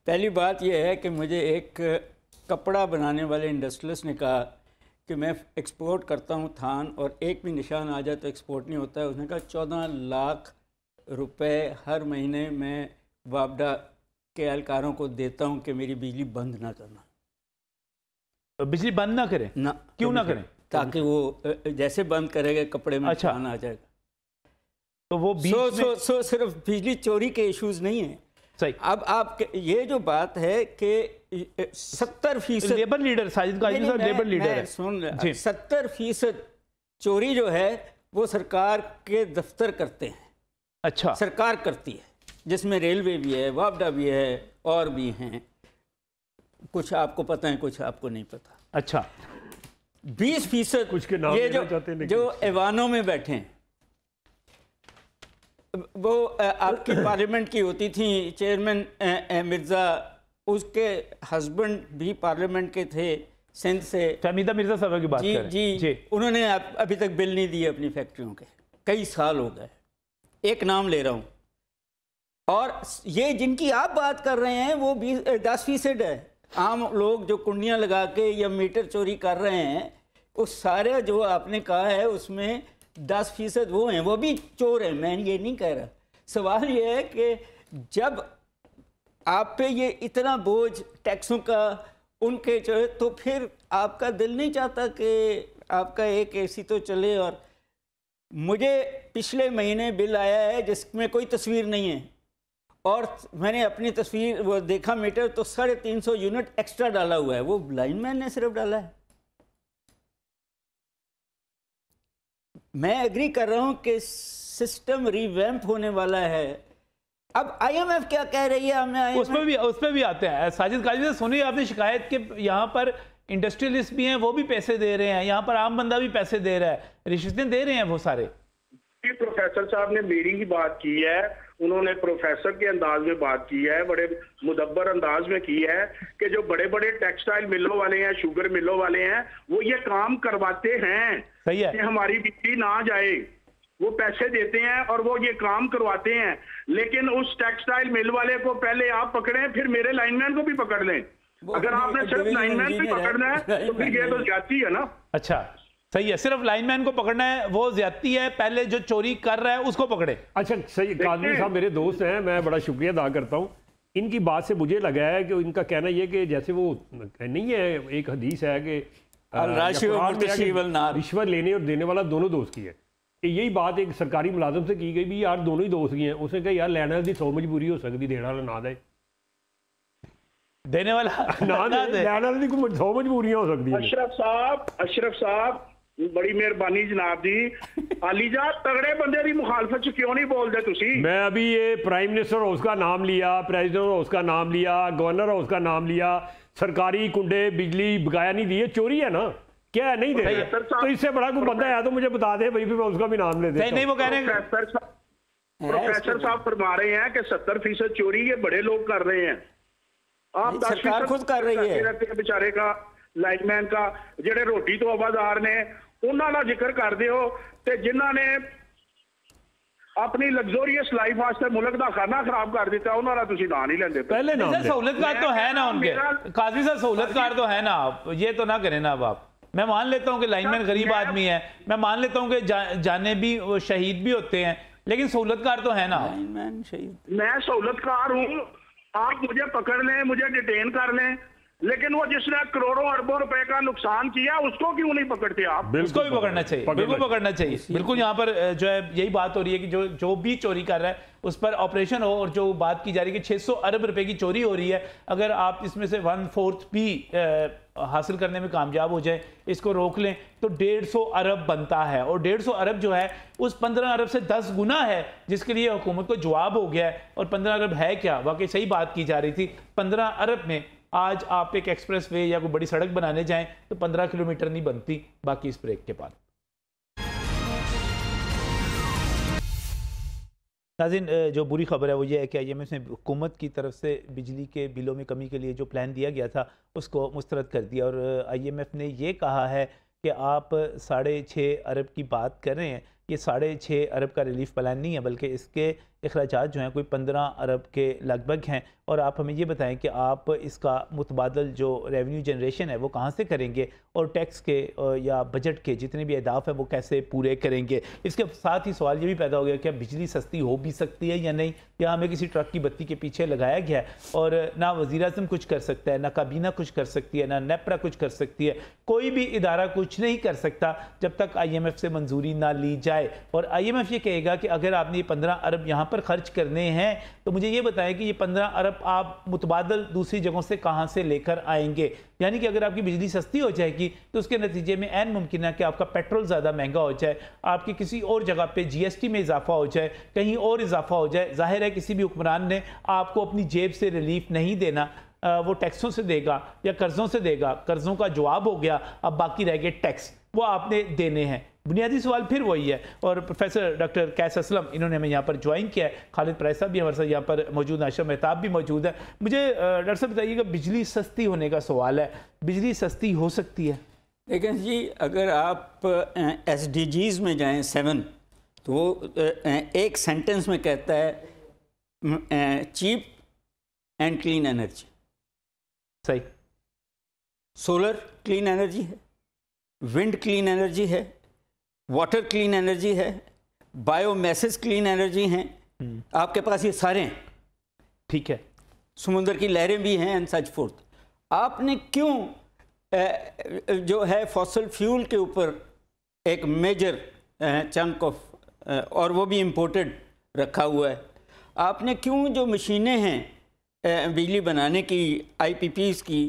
पहली बात यह है कि मुझे एक कपड़ा बनाने वाले इंडस्ट्रियलिस्ट ने कहा कि मैं एक्सपोर्ट करता हूँ थान और एक भी निशान आ जाए तो एक्सपोर्ट नहीं होता है उसने कहा चौदह लाख रुपए हर महीने में वापडा के एहलकारों को देता हूँ कि मेरी बिजली बंद ना करना तो बिजली बंद ना करें ना क्यों ना करें ताकि वो जैसे बंद करेगा कपड़े में अच्छा आ जाएगा तो वो सो, में... सो, सो सिर्फ बिजली चोरी के इश्यूज नहीं है सही अब आप ये जो बात है कि सत्तर फीसद labour leader Sajid labour leader सुन सत्तर फीसद चोरी जो है वो सरकार के दफ्तर करते हैं अच्छा सरकार करती है जिसमें रेलवे भी है वापडा भी है और भी हैं कुछ आपको पता है कुछ आपको नहीं पता अच्छा बीस फीसद कुछ के नाम ये जो चाहते जो एवानों में बैठे हैं वो आपकी *coughs* पार्लियामेंट की होती थी चेयरमैन मिर्ज़ा उसके हस्बैंड भी पार्लियामेंट के थे सिंध से शमीदा अच्छा, मिर्ज़ा साहब की बात जी, जी जी उन्होंने अभी तक बिल नहीं दिए अपनी फैक्ट्रियों के कई साल हो गए एक नाम ले रहा हूँ और ये जिनकी आप बात कर रहे हैं वो बीस दस फीसद है आम लोग जो कुंडियाँ लगा के या मीटर चोरी कर रहे हैं उस सारे जो आपने कहा है उसमें दस फीसद वो हैं वो भी चोर हैं मैं ये नहीं कह रहा सवाल ये है कि जब आप पे ये इतना बोझ टैक्सों का उनके जो है तो फिर आपका दिल नहीं चाहता कि आपका एक एसी तो चले और मुझे पिछले महीने बिल आया है जिसमें कोई तस्वीर नहीं है और मैंने अपनी तस्वीर वो देखा मीटर तो साढ़े तीन सौ यूनिट एक्स्ट्रा डाला हुआ है वो लाइन मैन ने सिर्फ डाला है मैं एग्री कर रहा हूं कि सिस्टम रिवैम्प होने वाला है अब आईएमएफ क्या कह रही है हमें उसमें भी उसमें भी आते हैं साजिद काजी से सुनिए आपने शिकायत के यहाँ पर इंडस्ट्रियलिस्ट भी हैं वो भी पैसे दे रहे हैं यहाँ पर आम बंदा भी पैसे दे रहा है रिश्वतें दे रहे हैं वो सारे प्रोफेसर साहब ने मेरी ही बात की है उन्होंने प्रोफेसर के अंदाज में बात की है बड़े मुदब्बर अंदाज में की है कि जो बड़े बड़े टेक्सटाइल मिलों वाले हैं शुगर मिलों वाले हैं वो ये काम करवाते हैं सही है। कि हमारी बिक्री ना जाए वो पैसे देते हैं और वो ये काम करवाते हैं लेकिन उस टेक्सटाइल मिल वाले को पहले आप पकड़े फिर मेरे लाइनमैन को भी पकड़ लें अगर आपने सिर्फ लाइनमैन भी पकड़ना है तो फिर ये *laughs* तो जाती है ना अच्छा सही है सिर्फ लाइनमैन को पकड़ना है वो ज्यादती है पहले जो चोरी कर रहा है उसको पकड़े अच्छा सही कादमी साहब मेरे दोस्त हैं मैं बड़ा शुक्रिया अदा करता हूँ इनकी बात से मुझे लगा है कि इनका कहना यह कि जैसे वो नहीं है एक हदीस है कि रिश्वत लेने और देने वाला दोनों दोस्त की है यही बात एक सरकारी मुलाजम से की गई भी यार दोनों ही दोस्त की हैं उसने कहा यार लेना की सौ मजबूरी हो सकती देने वाला ना दे देने वाला *laughs* ना दे लेना दी सौ मजबूरियां हो सकती अशरफ साहब अशरफ साहब ਬੜੀ ਮਿਹਰਬਾਨੀ ਜਨਾਬ ਜੀ ਆਲੀਜਾ ਤਗੜੇ ਬੰਦੇ ਦੀ ਮੁਖਾਲਫਤ ਚ ਕਿਉਂ ਨਹੀਂ ਬੋਲਦੇ ਤੁਸੀਂ मैं अभी ये प्राइम मिनिस्टर हाउस का नाम लिया प्रेसिडेंट हाउस का नाम लिया गवर्नर हाउस का नाम लिया सरकारी कुंडे बिजली बकाया नहीं दिए चोरी है ना क्या है नहीं दे रहे? तो इससे बड़ा कोई बंदा आया तो मुझे बता दे भाई मैं उसका भी नाम ले देता नहीं वो कह रहे प्रोफेसर साहब फरमा रहे हैं कि सत्तर फीसद चोरी ये बड़े लोग कर रहे हैं आप सरकार खुद कर रही है। बेचारे का लाइनमैन का जेडे रोटी तो आवाजार ने ਉਹਨਾਂ ਦਾ ਜ਼ਿਕਰ ਕਰਦੇ ਹੋ ਤੇ ਜਿਨ੍ਹਾਂ ਨੇ ਆਪਣੀ ਲਗਜ਼ਰੀਅਸ ਲਾਈਫ ਵਾਸਤੇ ਮੁਲਕ ਦਾ ਖਾਨਾ ਖਰਾਬ ਕਰ ਦਿੱਤਾ ਉਹਨਾਂ ਦਾ पहले नाम तो है ना उनके मेरा- सर सहूलत तो है ना आप ये तो ना करें ना अब आप मैं मान लेता हूँ कि लाइनमैन गरीब आदमी है मैं मान लेता हूँ कि जा, जाने भी वो शहीद भी होते हैं लेकिन सहूलतकार तो है ना लाइनमैन शहीद मैं सहूलतकार हूँ आप मुझे पकड़ लें मुझे डिटेन कर लें लेकिन वो जिसने करोड़ों अरबों रुपए का नुकसान किया उसको क्यों नहीं पकड़ते आप उसको भी पकड़ना चाहिए बिल्कुल पकड़ना चाहिए बिल्कुल यहाँ पर जो है यही बात हो रही है कि जो जो भी चोरी कर रहा है उस पर ऑपरेशन हो और जो बात की जा रही है कि 600 अरब रुपए की चोरी हो रही है अगर आप इसमें से वन फोर्थ भी हासिल करने में कामयाब हो जाए इसको रोक लें तो 150 अरब बनता है और 150 अरब जो है उस 15 अरब से 10 गुना है जिसके लिए हुकूमत को जवाब हो गया है और 15 अरब है क्या वाकई सही बात की जा रही थी 15 अरब में आज आप एक एक्सप्रेस वे या कोई बड़ी सड़क बनाने जाएं तो 15 किलोमीटर नहीं बनती बाकी इस ब्रेक के बाद नाजिन जो बुरी खबर है वो ये है कि आई एम एफ ने हुकूमत की तरफ से बिजली के बिलों में कमी के लिए जो प्लान दिया गया था उसको मुस्तरद कर दिया और आई एम एफ ने यह कहा है कि आप साढ़े छः अरब की बात कर रहे हैं ये साढ़े छः अरब का रिलीफ प्लान नहीं है बल्कि इसके अखराज जो हैं कोई पंद्रह अरब के लगभग हैं और आप हमें ये बताएं कि आप इसका मुतबादल जो रेवेन्यू जनरेशन है वो कहाँ से करेंगे और टैक्स के या बजट के जितने भी अहदाफ हैं वो कैसे पूरे करेंगे इसके साथ ही सवाल ये भी पैदा हो गया कि बिजली सस्ती हो भी सकती है या नहीं या हमें किसी ट्रक की बत्ती के पीछे लगाया गया है और ना वजी अजम कुछ कर सकता है ना काबीना कुछ कर सकती है ना नेपरा कुछ कर सकती है कोई भी इदारा कुछ नहीं कर सकता जब तक आई एम एफ से मंजूरी ना ली जाए और आई एम एफ ये कहेगा कि अगर आपने ये पंद्रह अरब यहाँ पर खर्च करने हैं तो मुझे ये बताएं कि ये पंद्रह अरब आप मुतबादल दूसरी जगहों से कहाँ से लेकर आएंगे यानी कि अगर आपकी बिजली सस्ती हो जाएगी तो उसके नतीजे में एन मुमकिन है कि आपका पेट्रोल ज़्यादा महंगा हो जाए आपकी किसी और जगह पे जीएसटी में इजाफा हो जाए कहीं और इजाफा हो जाए जाहिर है किसी भी हुक्मरान ने आपको अपनी जेब से रिलीफ नहीं देना वो टैक्सों से देगा या कर्ज़ों से देगा कर्ज़ों का जवाब हो गया अब बाकी रह गए टैक्स वो आपने देने हैं बुनियादी सवाल फिर वही है और प्रोफेसर डॉक्टर कैस असलम इन्होंने हमें यहाँ पर ज्वाइन किया है खालिद प्राय साहब भी हमारे साथ यहाँ पर मौजूद हैं अशर मेहताब भी मौजूद है मुझे डॉक्टर साहब बताइएगा बिजली सस्ती होने का सवाल है बिजली सस्ती हो सकती है देखें जी अगर आप एस जीज में जाएँ सेवन तो वो एक सेंटेंस में कहता है चीप एंड क्लीन एनर्जी सही सोलर क्लीन एनर्जी है विंड क्लीन एनर्जी है वाटर क्लीन एनर्जी है बायोमेसेज क्लीन एनर्जी हैं hmm. आपके पास ये सारे हैं ठीक है समुंदर की लहरें भी हैं एंड सच फोर्थ आपने क्यों जो है फॉसल फ्यूल के ऊपर एक मेजर चंक ऑफ और वो भी इम्पोर्टेड रखा हुआ है आपने क्यों जो मशीनें हैं बिजली बनाने की आईपीपीस की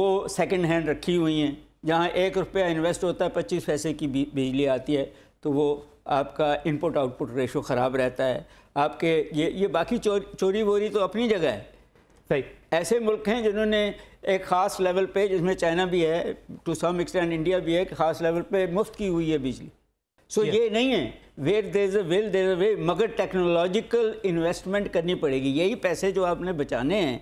वो सेकंड हैंड रखी हुई हैं जहाँ एक रुपया इन्वेस्ट होता है पच्चीस पैसे की बिजली आती है तो वो आपका इनपुट आउटपुट रेशो ख़राब रहता है आपके ये ये बाकी चोर, चोरी बोरी तो अपनी जगह है सही ऐसे मुल्क हैं जिन्होंने एक ख़ास लेवल पे जिसमें चाइना भी है टू सम एक्सटेंड इंडिया भी है कि ख़ास लेवल पे मुफ्त की हुई है बिजली सो so ये नहीं है where there a well there अ वे मगर टेक्नोलॉजिकल इन्वेस्टमेंट करनी पड़ेगी यही पैसे जो आपने बचाने हैं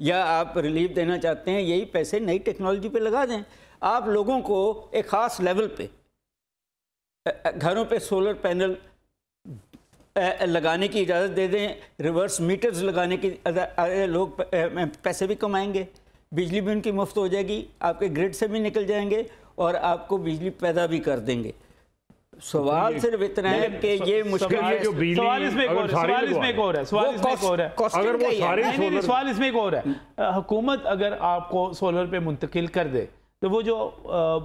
या आप रिलीफ देना चाहते हैं यही पैसे नई टेक्नोलॉजी पर लगा दें आप लोगों को एक ख़ास लेवल पे घरों पे सोलर पैनल लगाने की इजाज़त दे दें रिवर्स मीटर्स लगाने की लोग पैसे भी कमाएंगे बिजली भी उनकी मुफ्त हो जाएगी आपके ग्रिड से भी निकल जाएंगे और आपको बिजली पैदा भी कर देंगे सवाल तो सिर्फ इतना है कि ये मुश्किल है जो सवाल इसमें एक और सवाल इसमें एक और है सवाल इसमें एक और है अगर वो सारे सवाल इसमें एक और है हुकूमत अगर आपको सोलर पे मुंतकिल कर दे तो वो जो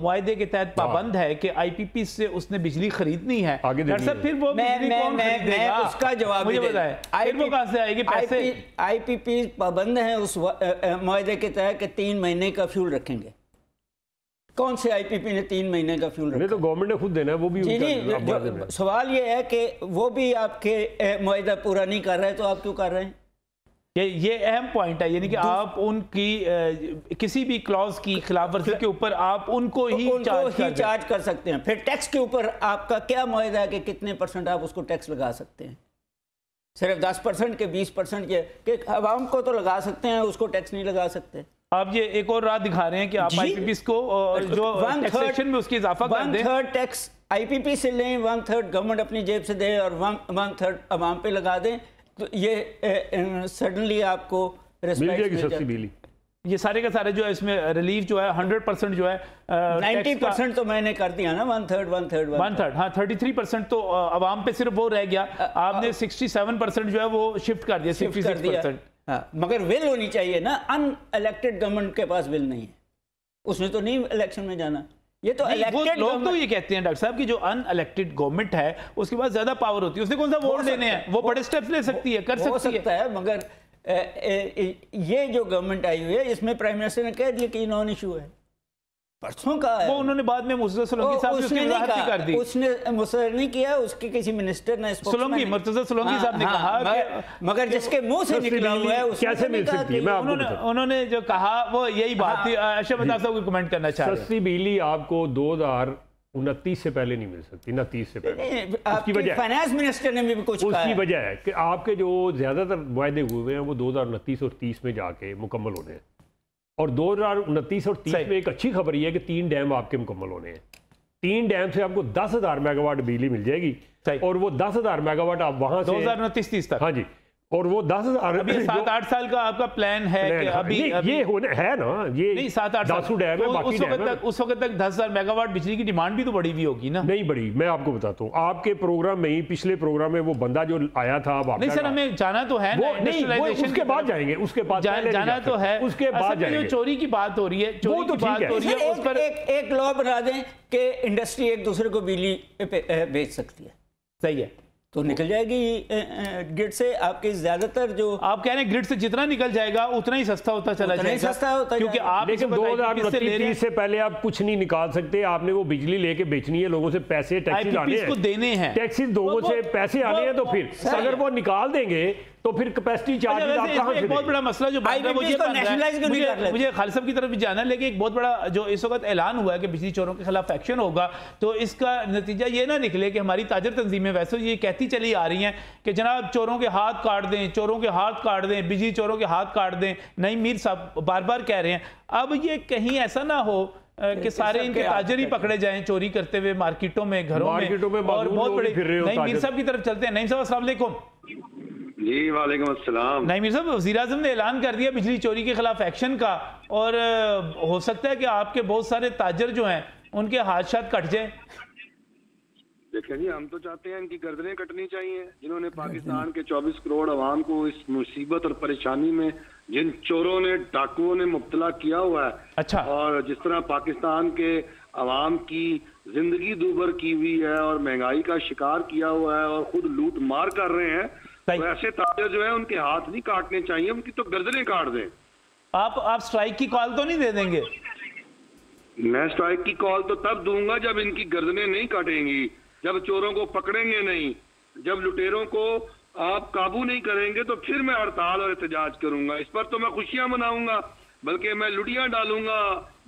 माहे के तहत हाँ। पाबंद है कि आईपीपी से उसने बिजली खरीदनी है सर फिर वो मैं, बिजली मैं, कौन मैं, मैं उसका जवाब मुझे बताए आएगी पैसे आईपीपी पाबंद है उस माहे के तहत कि तीन महीने का फ्यूल रखेंगे कौन से आईपीपी ने तीन महीने का फ्यूल तो रखा तो गवर्नमेंट ने खुद देना है वो भी जी जी सवाल ये है कि वो भी आपके माहा पूरा नहीं कर रहे तो आप क्यों कर रहे हैं ये ये अहम पॉइंट है यानी कि आप उनकी आ, किसी भी क्लॉज की खिलाफ वर्जी के ऊपर आप उनको ही उनको चार्ज ही कर चार्ज कर सकते हैं फिर टैक्स के ऊपर आपका क्या माहा है कि कितने परसेंट आप उसको टैक्स लगा सकते हैं सिर्फ दस परसेंट के बीस परसेंट के, कि आवाम को तो लगा सकते हैं उसको टैक्स नहीं लगा सकते आप ये एक और राह दिखा रहे हैं कि आप आईपीपीस को जो थर्ड में उसकी इजाफा वन थर्ड टैक्स आईपीपी से लें वन थर्ड गवर्नमेंट अपनी जेब से दे और वन थर्ड आवाम पे लगा दें तो ये सडनली आपको मिल जाएगी सस्ती बिजली ये सारे का सारे जो है इसमें रिलीफ जो है हंड्रेड परसेंट जो है नाइन्टी परसेंट तो मैंने कर दिया ना one third one third one third हाँ थर्टी थ्री परसेंट तो आवाम पे सिर्फ वो रह गया आपने सिक्सटी सेवन परसेंट जो है वो शिफ्ट कर दिया सिक्सटी सिक्स परसेंट हाँ मगर विल होनी चाहिए ना अन इलेक्टेड गवर्नमेंट के पास विल नहीं है उसने तो नहीं इलेक्शन में जाना ये तो इलेक्टेड लोग तो ये कहते हैं डॉक्टर साहब की जो अनइलेक्टेड गवर्नमेंट है उसके पास ज्यादा पावर होती है उसने कौन सा वोट देने हैं वो बड़े स्टेप्स ले सकती है कर सकती है मगर ये जो गवर्नमेंट आई हुई है इसमें प्राइम मिनिस्टर ने कह दिया कि नॉन इशू है परसों का वो उन्होंने बाद में मुर्तजा सोलंकी साहब उसने नहीं कर दी उसने मुसर नहीं किया उसके किसी मिनिस्टर ने सोलंकी मुर्तजा हाँ, सोलंकी साहब ने हाँ, कहा मगर, मगर जिसके मुंह से निकला हुआ है कैसे मिल सकती है उन्होंने उन्होंने जो कहा वो यही बात हाँ। थी अशरफ अदा साहब को कमेंट करना चाहिए सस्ती बिजली आपको दो उनतीस से पहले नहीं मिल सकती उनतीस से पहले उसकी वजह फाइनेंस मिनिस्टर ने भी कुछ उसकी वजह है कि आपके जो ज्यादातर वायदे हुए हैं वो दो और तीस में जाके मुकम्मल होने हैं और दो हज़ार उनतीस और तीस में एक अच्छी खबर यह है कि तीन डैम आपके मुकम्मल होने हैं तीन डैम से आपको दस हज़ार मेगावाट बिजली मिल जाएगी और वो दस हज़ार मेगावाट आप वहां से दो हज़ार उनतीस तीस तक हाँ जी और वो दस हजार अभी सात आठ साल का आपका प्लान है प्लान कि अभी, नहीं, अभी ये होने है ना ये नहीं सात आठ साल डैम तो बाकी उस वक्त तक उस वक्त तक दस हजार मेगावाट बिजली की डिमांड भी तो बड़ी हुई होगी ना नहीं बड़ी मैं आपको बताता हूँ आपके प्रोग्राम में ही पिछले प्रोग्राम में वो बंदा जो आया था नहीं सर हमें जाना तो है उसके बाद जाएंगे उसके बाद जाना तो है उसके बाद चोरी की बात हो रही है चोरी तो की बात हो रही है उस पर एक लॉ बना दें कि इंडस्ट्री एक दूसरे को बिजली बेच सकती है सही है तो निकल जाएगी ग्रिड से आपके ज्यादातर जो आप कह रहे हैं ग्रिड से जितना निकल जाएगा उतना ही सस्ता होता चला जाएगा सस्ता होता क्योंकि आप लेकिन दो हजार से पहले आप कुछ नहीं निकाल सकते आपने वो बिजली लेके बेचनी है लोगों से पैसे टैक्सी देने हैं टैक्सी लोगों से पैसे आने हैं तो फिर अगर वो निकाल देंगे तो फिर अच्छा, कैपेसिटी चार्ज एक बहुत बड़ा मसला जो तो मुझे, मुझे साहब की तरफ भी जाना है लेकिन एक बहुत बड़ा जो इस वक्त ऐलान हुआ है कि बिजली चोरों के खिलाफ एक्शन होगा तो इसका नतीजा ये ना निकले कि हमारी ताजर तंजीमें वैसे ये कहती चली आ रही हैं कि जनाब चोरों के हाथ काट दें चोरों के हाथ काट दें बिजली चोरों के हाथ काट दें नहीं मीर साहब बार बार कह रहे हैं अब ये कहीं ऐसा ना हो कि सारे इनके ताजर ही पकड़े जाएं चोरी करते हुए मार्केटों में घरों मार्केटों में, में और बहुत बड़े फिर रहे नहीं मीर साहब की तरफ चलते हैं नहीं साहब असला जी वालेकुम अस्सलाम नहीं मीर साहब वजी अजम ने ऐलान कर दिया बिजली चोरी के खिलाफ एक्शन का और हो सकता है कि आपके बहुत सारे ताजर जो है उनके हाथ शाथ कट जाए देखिए जी हम तो चाहते हैं इनकी गर्दनें कटनी चाहिए जिन्होंने पाकिस्तान के 24 करोड़ आवाम को इस मुसीबत और परेशानी में जिन चोरों ने डाकुओं ने मुबतला किया हुआ है अच्छा और जिस तरह पाकिस्तान के आवाम की जिंदगी दूबर की हुई है और महंगाई का शिकार किया हुआ है और खुद लूट मार कर रहे हैं तो ऐसे ताजा जो है उनके हाथ नहीं काटने चाहिए उनकी तो गर्दने काट दें आप आप स्ट्राइक की कॉल तो नहीं दे देंगे मैं स्ट्राइक की कॉल तो तब दूंगा जब इनकी गर्दने नहीं काटेंगी जब चोरों को पकड़ेंगे नहीं जब लुटेरों को आप काबू नहीं करेंगे तो फिर मैं हड़ताल और एहतजाज करूंगा इस पर तो मैं खुशियां मनाऊंगा बल्कि मैं लुटियां डालूंगा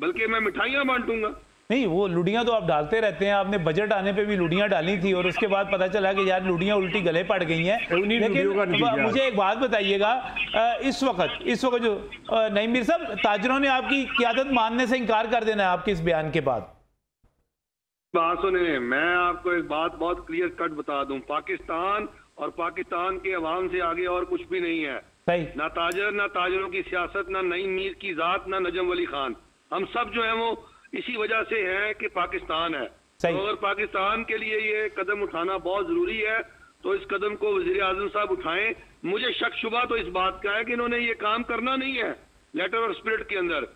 बल्कि मैं मिठाइयां बांटूंगा नहीं वो लुडिया तो आप डालते रहते हैं आपने बजट आने पे भी लुडियां डाली थी और उसके बाद पता चला कि यार लुडिया उल्टी गले पड़ गई हैं लेकिन मुझे एक बात बताइएगा इस वक्त इस वक्त जो नई मीर साहब ताजरों ने आपकी क्यादत मानने से इनकार कर देना है आपके इस बयान के बाद बात सुने मैं आपको एक बात बहुत क्लियर कट बता दूं पाकिस्तान और पाकिस्तान के अवाम से आगे और कुछ भी नहीं है सही ना ताजर ना ताजरों की सियासत ना नई मीर की जात ना नजम वली खान हम सब जो है वो इसी वजह से है कि पाकिस्तान है तो अगर पाकिस्तान के लिए ये कदम उठाना बहुत जरूरी है तो इस कदम को वजीर आजम साहब उठाएं मुझे शक शुबा तो इस बात का है कि इन्होंने ये काम करना नहीं है लेटर और स्पिरिट के अंदर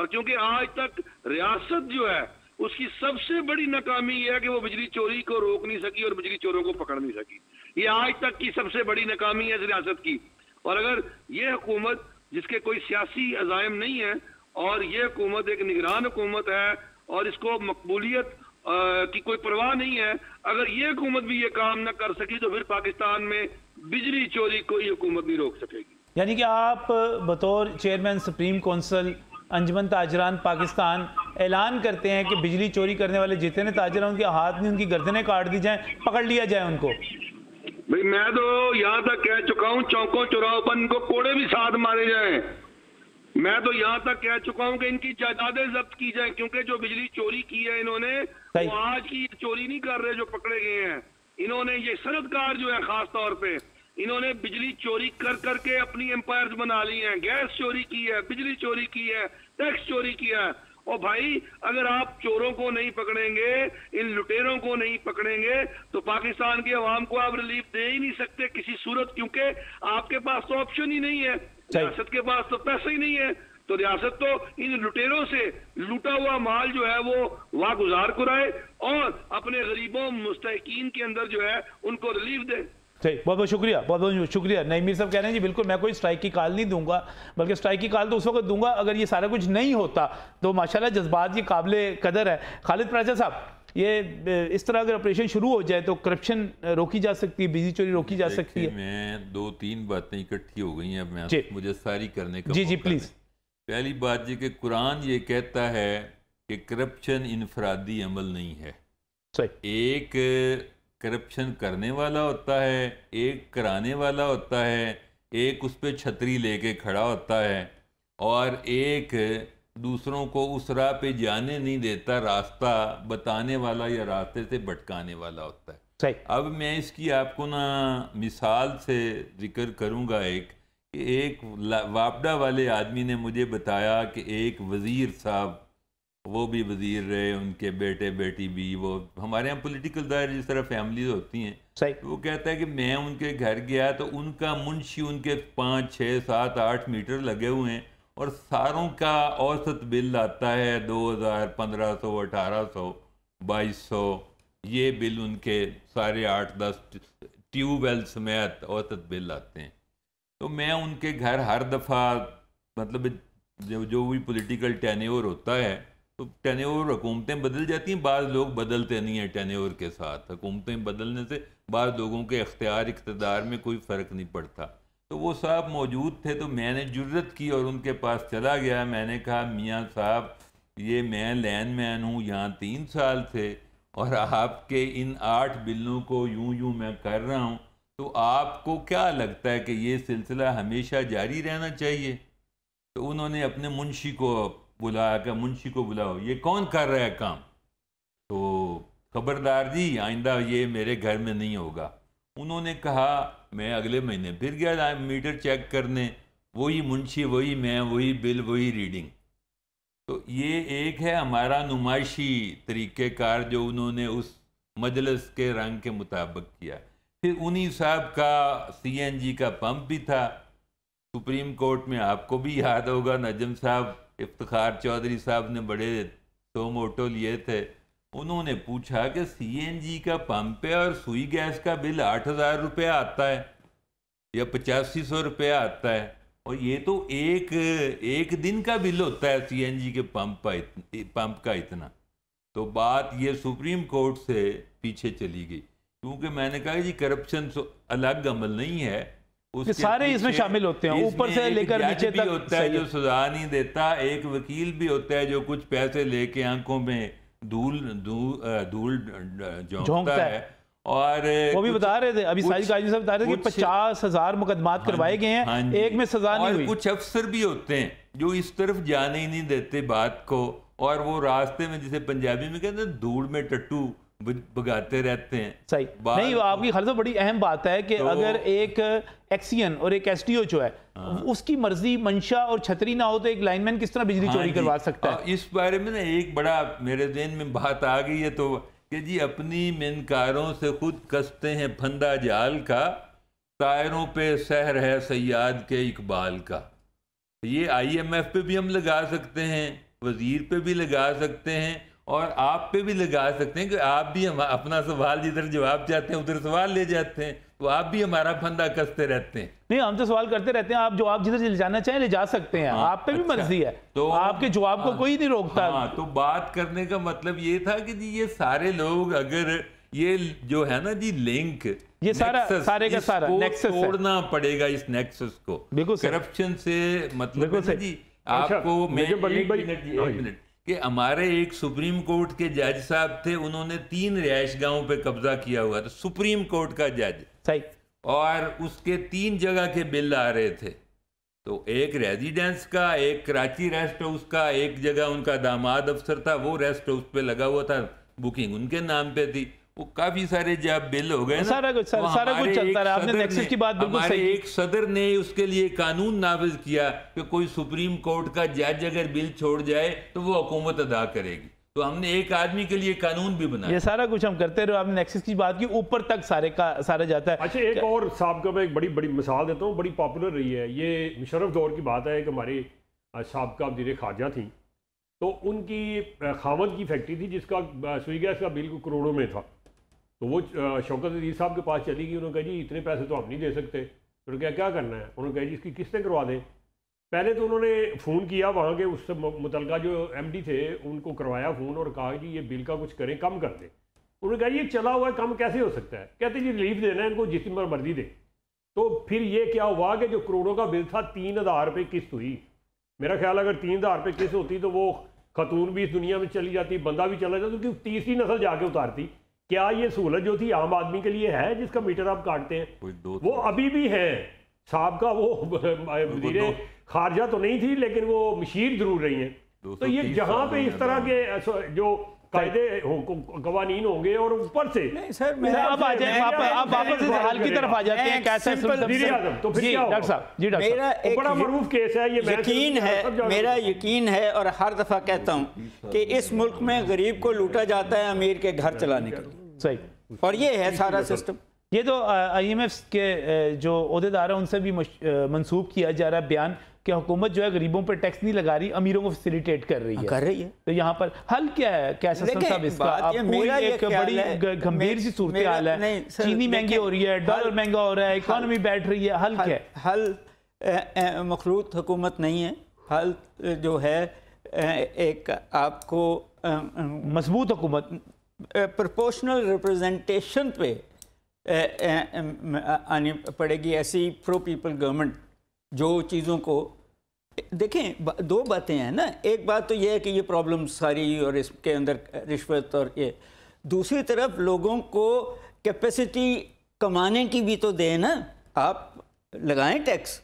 और क्योंकि आज तक रियासत जो है उसकी सबसे बड़ी नाकामी यह है कि वो बिजली चोरी को रोक नहीं सकी और बिजली चोरों को पकड़ नहीं सकी ये आज तक की सबसे बड़ी नाकामी है इस रियासत की और अगर ये हुकूमत जिसके कोई सियासी अजायम नहीं है और ये हुकूमत एक निगरान हुकूमत है और इसको मकबूलियत की कोई परवाह नहीं है अगर ये हुकूमत भी ये काम ना कर सकी तो फिर पाकिस्तान में बिजली चोरी कोई हुकूमत नहीं रोक सकेगी यानी कि आप बतौर chairman supreme council Anjuman Tajiran Pakistan ऐलान करते हैं कि बिजली चोरी करने वाले जितने ताजर हैं उनके हाथ में उनकी गर्दनें काट दी जाएं पकड़ लिया जाए उनको भाई मैं तो यहाँ तक कह चुका हूँ चौकों चौराहों पर इनको कोड़े भी साथ मारे जाएं मैं तो यहाँ तक कह चुका हूँ कि इनकी जायदादें जब्त की जाएं क्योंकि जो बिजली चोरी की है इन्होंने वो आज की चोरी नहीं कर रहे जो पकड़े गए हैं इन्होंने ये सरदकार जो है खास तौर पे इन्होंने बिजली चोरी कर करके अपनी एम्पायर बना ली है गैस चोरी की है बिजली चोरी की है टैक्स चोरी किया है और भाई अगर आप चोरों को नहीं पकड़ेंगे इन लुटेरों को नहीं पकड़ेंगे तो पाकिस्तान के अवाम को आप रिलीफ दे ही नहीं सकते किसी सूरत क्योंकि आपके पास तो ऑप्शन ही नहीं है रियासत के पास तो पैसा ही नहीं है तो रियासत तो इन लुटेरों से लूटा हुआ माल जो है वो वागुजार कराए और अपने गरीबों मुस्तकिन के अंदर जो है उनको रिलीफ दे सही बहुत बहुत शुक्रिया बहुत बहुत शुक्रिया नहीं मीर साहब कह रहे हैं जी बिल्कुल मैं कोई स्ट्राइक की कॉल नहीं दूंगा बल्कि स्ट्राइक की कॉल तो उस वक्त दूंगा अगर ये सारा कुछ नहीं होता तो माशाल्लाह जज्बात ये काबिल कदर है खालिद प्राचा साहब ये इस तरह अगर ऑपरेशन शुरू हो जाए तो करप्शन रोकी जा सकती है बिजली चोरी रोकी जा सकती है मैं दो तीन बातें इकट्ठी हो गई हैं मुझे सारी करने का जी जी प्लीज़ पहली बात जी कि कुरान ये कहता है कि करप्शन इनफरादी अमल नहीं है सही एक करप्शन करने वाला होता है एक कराने वाला होता है एक उस पर छतरी लेके खड़ा होता है और एक दूसरों को उस राह पे जाने नहीं देता रास्ता बताने वाला या रास्ते से भटकाने वाला होता है सही अब मैं इसकी आपको ना मिसाल से जिक्र करूँगा एक कि एक वापडा वाले आदमी ने मुझे बताया कि एक वज़ीर साहब वो भी वजीर रहे उनके बेटे बेटी भी वो हमारे यहाँ पोलिटिकल दायर जिस तरह फैमिली होती हैं तो वो कहता है कि मैं उनके घर गया तो उनका मुंशी उनके पाँच छः सात आठ मीटर लगे हुए हैं और सारों का औसत बिल आता है दो हज़ार पंद्रह सौ अठारह सौ बाईस सौ ये बिल उनके सारे आठ दस ट्यूबवेल समेत औसत बिल आते हैं तो मैं उनके घर हर दफ़ा मतलब जो जो भी पॉलिटिकल टेन्योर होता है तो टन ओवर हुकूमतें बदल जाती हैं बाद लोग बदलते नहीं हैं टन ओवर के साथ हुकूमतें बदलने से बाद लोगों के अख्तियार इकतदार में कोई फ़र्क नहीं पड़ता तो वो साहब मौजूद थे तो मैंने जुर्रत की और उनके पास चला गया मैंने कहा मियाँ साहब ये मैं लैन मैन हूँ यहाँ तीन साल थे और आपके इन आठ बिलों को यूं यूं मैं कर रहा हूँ तो आपको क्या लगता है कि ये सिलसिला हमेशा जारी रहना चाहिए तो उन्होंने अपने मुंशी को बुलाया कर मुंशी को बुलाओ ये कौन कर रहा है काम तो खबरदार जी आइंदा ये मेरे घर में नहीं होगा उन्होंने कहा मैं अगले महीने फिर गया मीटर चेक करने वही मुंशी वही मैं वही बिल वही रीडिंग तो ये एक है हमारा नुमाइशी तरीक़ेकार जो उन्होंने उस मजलस के रंग के मुताबिक किया फिर उन्हीं साहब का सीएनजी का पंप भी था सुप्रीम कोर्ट में आपको भी याद होगा नजम साहब इफ्तार चौधरी साहब ने बड़े दो तो मोटो लिए थे उन्होंने पूछा कि सीएनजी का पंप है और सुई गैस का बिल आठ हज़ार रुपया आता है या पचासी सौ रुपया आता है और ये तो एक एक दिन का बिल होता है सीएनजी के पंप का पंप का इतना तो बात ये सुप्रीम कोर्ट से पीछे चली गई क्योंकि मैंने कहा जी करप्शन तो अलग अमल नहीं है उसके सारे इसमें शामिल होते हैं ऊपर से लेकर नीचे तक होता है जो सजा नहीं देता एक वकील भी होता है जो कुछ पैसे लेके आंखों में धूल धूल झोंकता है और वो भी बता रहे थे अभी साजिद काजी साहब बता रहे थे कि पचास हजार मुकदमात हाँ करवाए गए हैं हाँ एक में सजा नहीं हुई कुछ अफसर भी होते हैं जो इस तरफ जाने ही नहीं देते बात को और वो रास्ते में जिसे पंजाबी में कहते हैं धूल में टट्टू भगाते रहते हैं सही नहीं आपकी खालसा तो बड़ी अहम बात है कि तो, अगर एक एक्सियन और एक एस जो है हाँ। उसकी मर्जी मंशा और छतरी ना हो तो एक लाइनमैन किस तरह बिजली हाँ चोरी करवा सकता है इस बारे में ना एक बड़ा मेरे दिन में बात आ गई है तो कि जी अपनी मिनकारों से खुद कसते हैं फंदा जाल का तायरों पे सहर है सयाद के इकबाल का ये आईएमएफ पे भी हम लगा सकते हैं वजीर पे भी लगा सकते हैं और आप पे भी लगा सकते हैं कि आप भी हम अपना सवाल जिधर जवाब जाते हैं उधर सवाल ले जाते हैं तो आप भी हमारा फंदा कसते रहते हैं नहीं हम तो सवाल करते रहते हैं आप जवाब जिधर ले जाना चाहें ले जा सकते हैं हाँ, आप पे अच्छा, भी मर्जी है तो आपके जवाब हाँ, को कोई नहीं रोकता हाँ, तो बात करने का मतलब ये था कि जी ये सारे लोग अगर ये जो है ना जी लिंक ये सारा सारे का सारा तोड़ना पड़ेगा इस नेक्सस को बिल्कुल करप्शन से मतलब जी अच्छा, आपको मिनट हाँ कि हमारे एक सुप्रीम कोर्ट के जज साहब थे उन्होंने तीन रिहायश गांवों पे कब्जा किया हुआ था सुप्रीम कोर्ट का जज सही और उसके तीन जगह के बिल आ रहे थे तो एक रेजिडेंस का एक कराची रेस्ट हाउस का एक जगह उनका दामाद अफसर था वो रेस्ट हाउस पे लगा हुआ था बुकिंग उनके नाम पे थी वो काफी सारे जब बिल हो गए सारा कुछ सारा, सारा कुछ चलता रहा आपने नेक्सस की बात बिल्कुल सही एक सदर ने उसके लिए कानून नाफिज किया कि कोई सुप्रीम कोर्ट का जज अगर बिल छोड़ जाए तो वो हुकूमत अदा करेगी तो हमने एक आदमी के लिए कानून भी बनाया ये सारा कुछ हम करते रहे आपने नेक्सस की बात की ऊपर तक सारे का सारा जाता है अच्छा एक और साहब का मैं एक बड़ी बड़ी मिसाल देता हूँ बड़ी पॉपुलर रही है ये मुशरफ दौर की बात है कि हमारे साहब का वजीर खारजा थी तो उनकी खावत की फैक्ट्री थी जिसका सुई गैस का बिल करोड़ों में था तो वो शौकत अजीज साहब के पास चली गई उन्होंने कहा जी इतने पैसे तो हम नहीं दे सकते तो उन्होंने कहा क्या करना है उन्होंने कहा जी इसकी किस्तें करवा दें पहले तो उन्होंने फ़ोन किया वहाँ के उससे मुतलका जो एम डी थे उनको करवाया फ़ोन और कहा कि ये बिल का कुछ करें कम कर दें उन्होंने कहा ये चला हुआ है कम कैसे हो सकता है कहते जी रिलीफ देना है इनको जितनी बार मर्जी दे तो फिर ये क्या हुआ कि जो करोड़ों का बिल था तीन हज़ार रुपये किस्त हुई मेरा ख्याल अगर तीन हज़ार रुपये किस्त होती तो वो खतून भी इस दुनिया में चली जाती बंदा भी चला जाता क्योंकि तीसरी नस्ल जाके उतारती क्या ये सहूलत जो थी आम आदमी के लिए है जिसका मीटर आप काटते हैं वो अभी भी है साहब का वो वजीरे *laughs* खारजा तो नहीं थी लेकिन वो मशीर जरूर रही हैं तो ये जहाँ पे इस तरह तो- के जो कायदे कवानीन होंगे और ऊपर से नहीं सर तो मेरा यकीन है मेरा यकीन है और हर दफ़ा कहता हूँ कि इस मुल्क में गरीब को लूटा जाता है अमीर के घर चलाने के लिए सही और ये है सारा सिस्टम ये तो आई एम एफ के जो अहदेदार है उनसे भी मंसूब किया जा रहा है बयान कि हुकूमत जो है गरीबों पर टैक्स नहीं लगा रही अमीरों को फैसिलिटेट कर रही है कर रही है तो यहाँ पर हल क्या है कैसा साहब इसका आपको एक बड़ी गंभीर सी सूरत हाल है चीनी महंगी हो रही है डॉलर महंगा हो रहा है इकोनॉमी बैठ रही है हल क्या है हल मखलूत हुकूमत नहीं है हल जो है एक आपको मजबूत हुकूमत प्रोपोर्शनल रिप्रेजेंटेशन पे आनी पड़ेगी ऐसी प्रो पीपल गवर्नमेंट जो चीज़ों को देखें दो बातें हैं ना एक बात तो यह है कि ये प्रॉब्लम सारी और इसके अंदर रिश्वत और ये दूसरी तरफ लोगों को कैपेसिटी कमाने की भी तो दें ना आप लगाएं टैक्स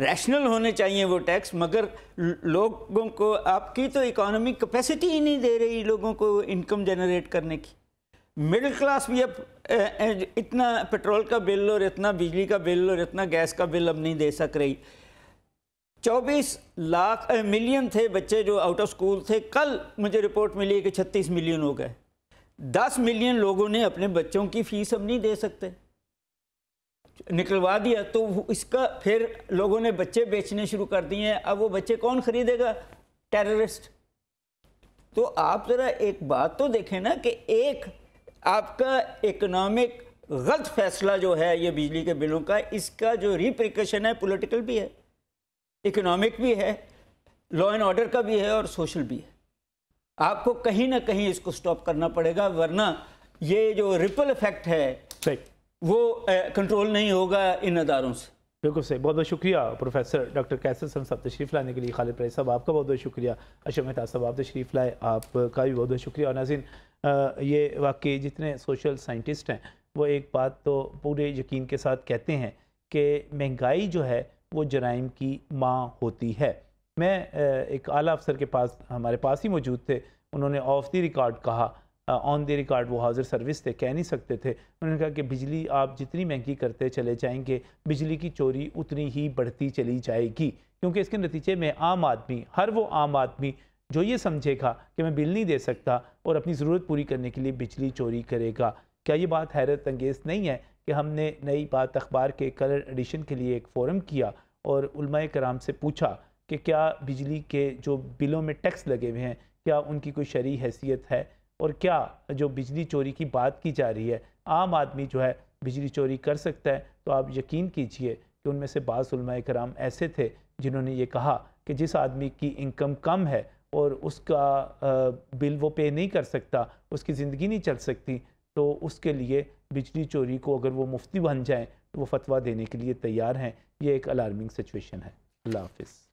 रैशनल होने चाहिए वो टैक्स मगर लोगों को आपकी तो इकोनॉमिक कैपेसिटी ही नहीं दे रही लोगों को इनकम जनरेट करने की मिडिल क्लास भी अब इतना पेट्रोल का बिल और इतना बिजली का बिल और इतना गैस का बिल अब नहीं दे सक रही 24 लाख मिलियन थे बच्चे जो आउट ऑफ स्कूल थे कल मुझे रिपोर्ट मिली कि 36 मिलियन हो गए 10 मिलियन लोगों ने अपने बच्चों की फीस अब नहीं दे सकते निकलवा दिया तो इसका फिर लोगों ने बच्चे बेचने शुरू कर दिए हैं अब वो बच्चे कौन खरीदेगा टेररिस्ट तो आप ज़रा एक बात तो देखें ना कि एक आपका इकोनॉमिक गलत फैसला जो है ये बिजली के बिलों का इसका जो रिप्रिकॉशन है पॉलिटिकल भी है इकोनॉमिक भी है लॉ एंड ऑर्डर का भी है और सोशल भी है आपको कहीं ना कहीं इसको स्टॉप करना पड़ेगा वरना ये जो रिपल इफेक्ट है वो कंट्रोल नहीं होगा इन अदारों से बिल्कुल सही बहुत बहुत शुक्रिया प्रोफेसर डॉक्टर कैसर सन साहब तशरीफ़ लाने के लिए खालिद प्राई साहब आपका बहुत बहुत शुक्रिया अशर मेहता साहब आप तशरीफ़ लाए आपका भी बहुत बहुत शुक्रिया और नाजिन ये वाकई जितने सोशल साइंटिस्ट हैं वो एक बात तो पूरे यकीन के साथ कहते हैं कि महंगाई जो है वो जराइम की माँ होती है मैं एक आला अफसर के पास हमारे पास ही मौजूद थे उन्होंने ऑफ दी रिकॉर्ड कहा ऑन द रिकॉर्ड वो हाजिर सर्विस थे कह नहीं सकते थे उन्होंने कहा कि बिजली आप जितनी महंगी करते चले जाएंगे बिजली की चोरी उतनी ही बढ़ती चली जाएगी क्योंकि इसके नतीजे में आम आदमी हर वो आम आदमी जो ये समझेगा कि मैं बिल नहीं दे सकता और अपनी ज़रूरत पूरी करने के लिए बिजली चोरी करेगा क्या ये बात हैरत अंगेज़ नहीं है कि हमने नई बात अखबार के कलर एडिशन के लिए एक फोरम किया और कराम से पूछा कि क्या बिजली के जो बिलों में टैक्स लगे हुए हैं क्या उनकी कोई शरी हैसियत है और क्या जो बिजली चोरी की बात की जा रही है आम आदमी जो है बिजली चोरी कर सकता है तो आप यकीन कीजिए कि उनमें से बाज़ुलमा कराम ऐसे थे जिन्होंने ये कहा कि जिस आदमी की इनकम कम है और उसका बिल वो पे नहीं कर सकता उसकी ज़िंदगी नहीं चल सकती तो उसके लिए बिजली चोरी को अगर वो मुफ्ती बन जाएँ तो वो फतवा देने के लिए तैयार हैं ये एक अलार्मिंग सिचुएशन है अल्लाह हाफिज़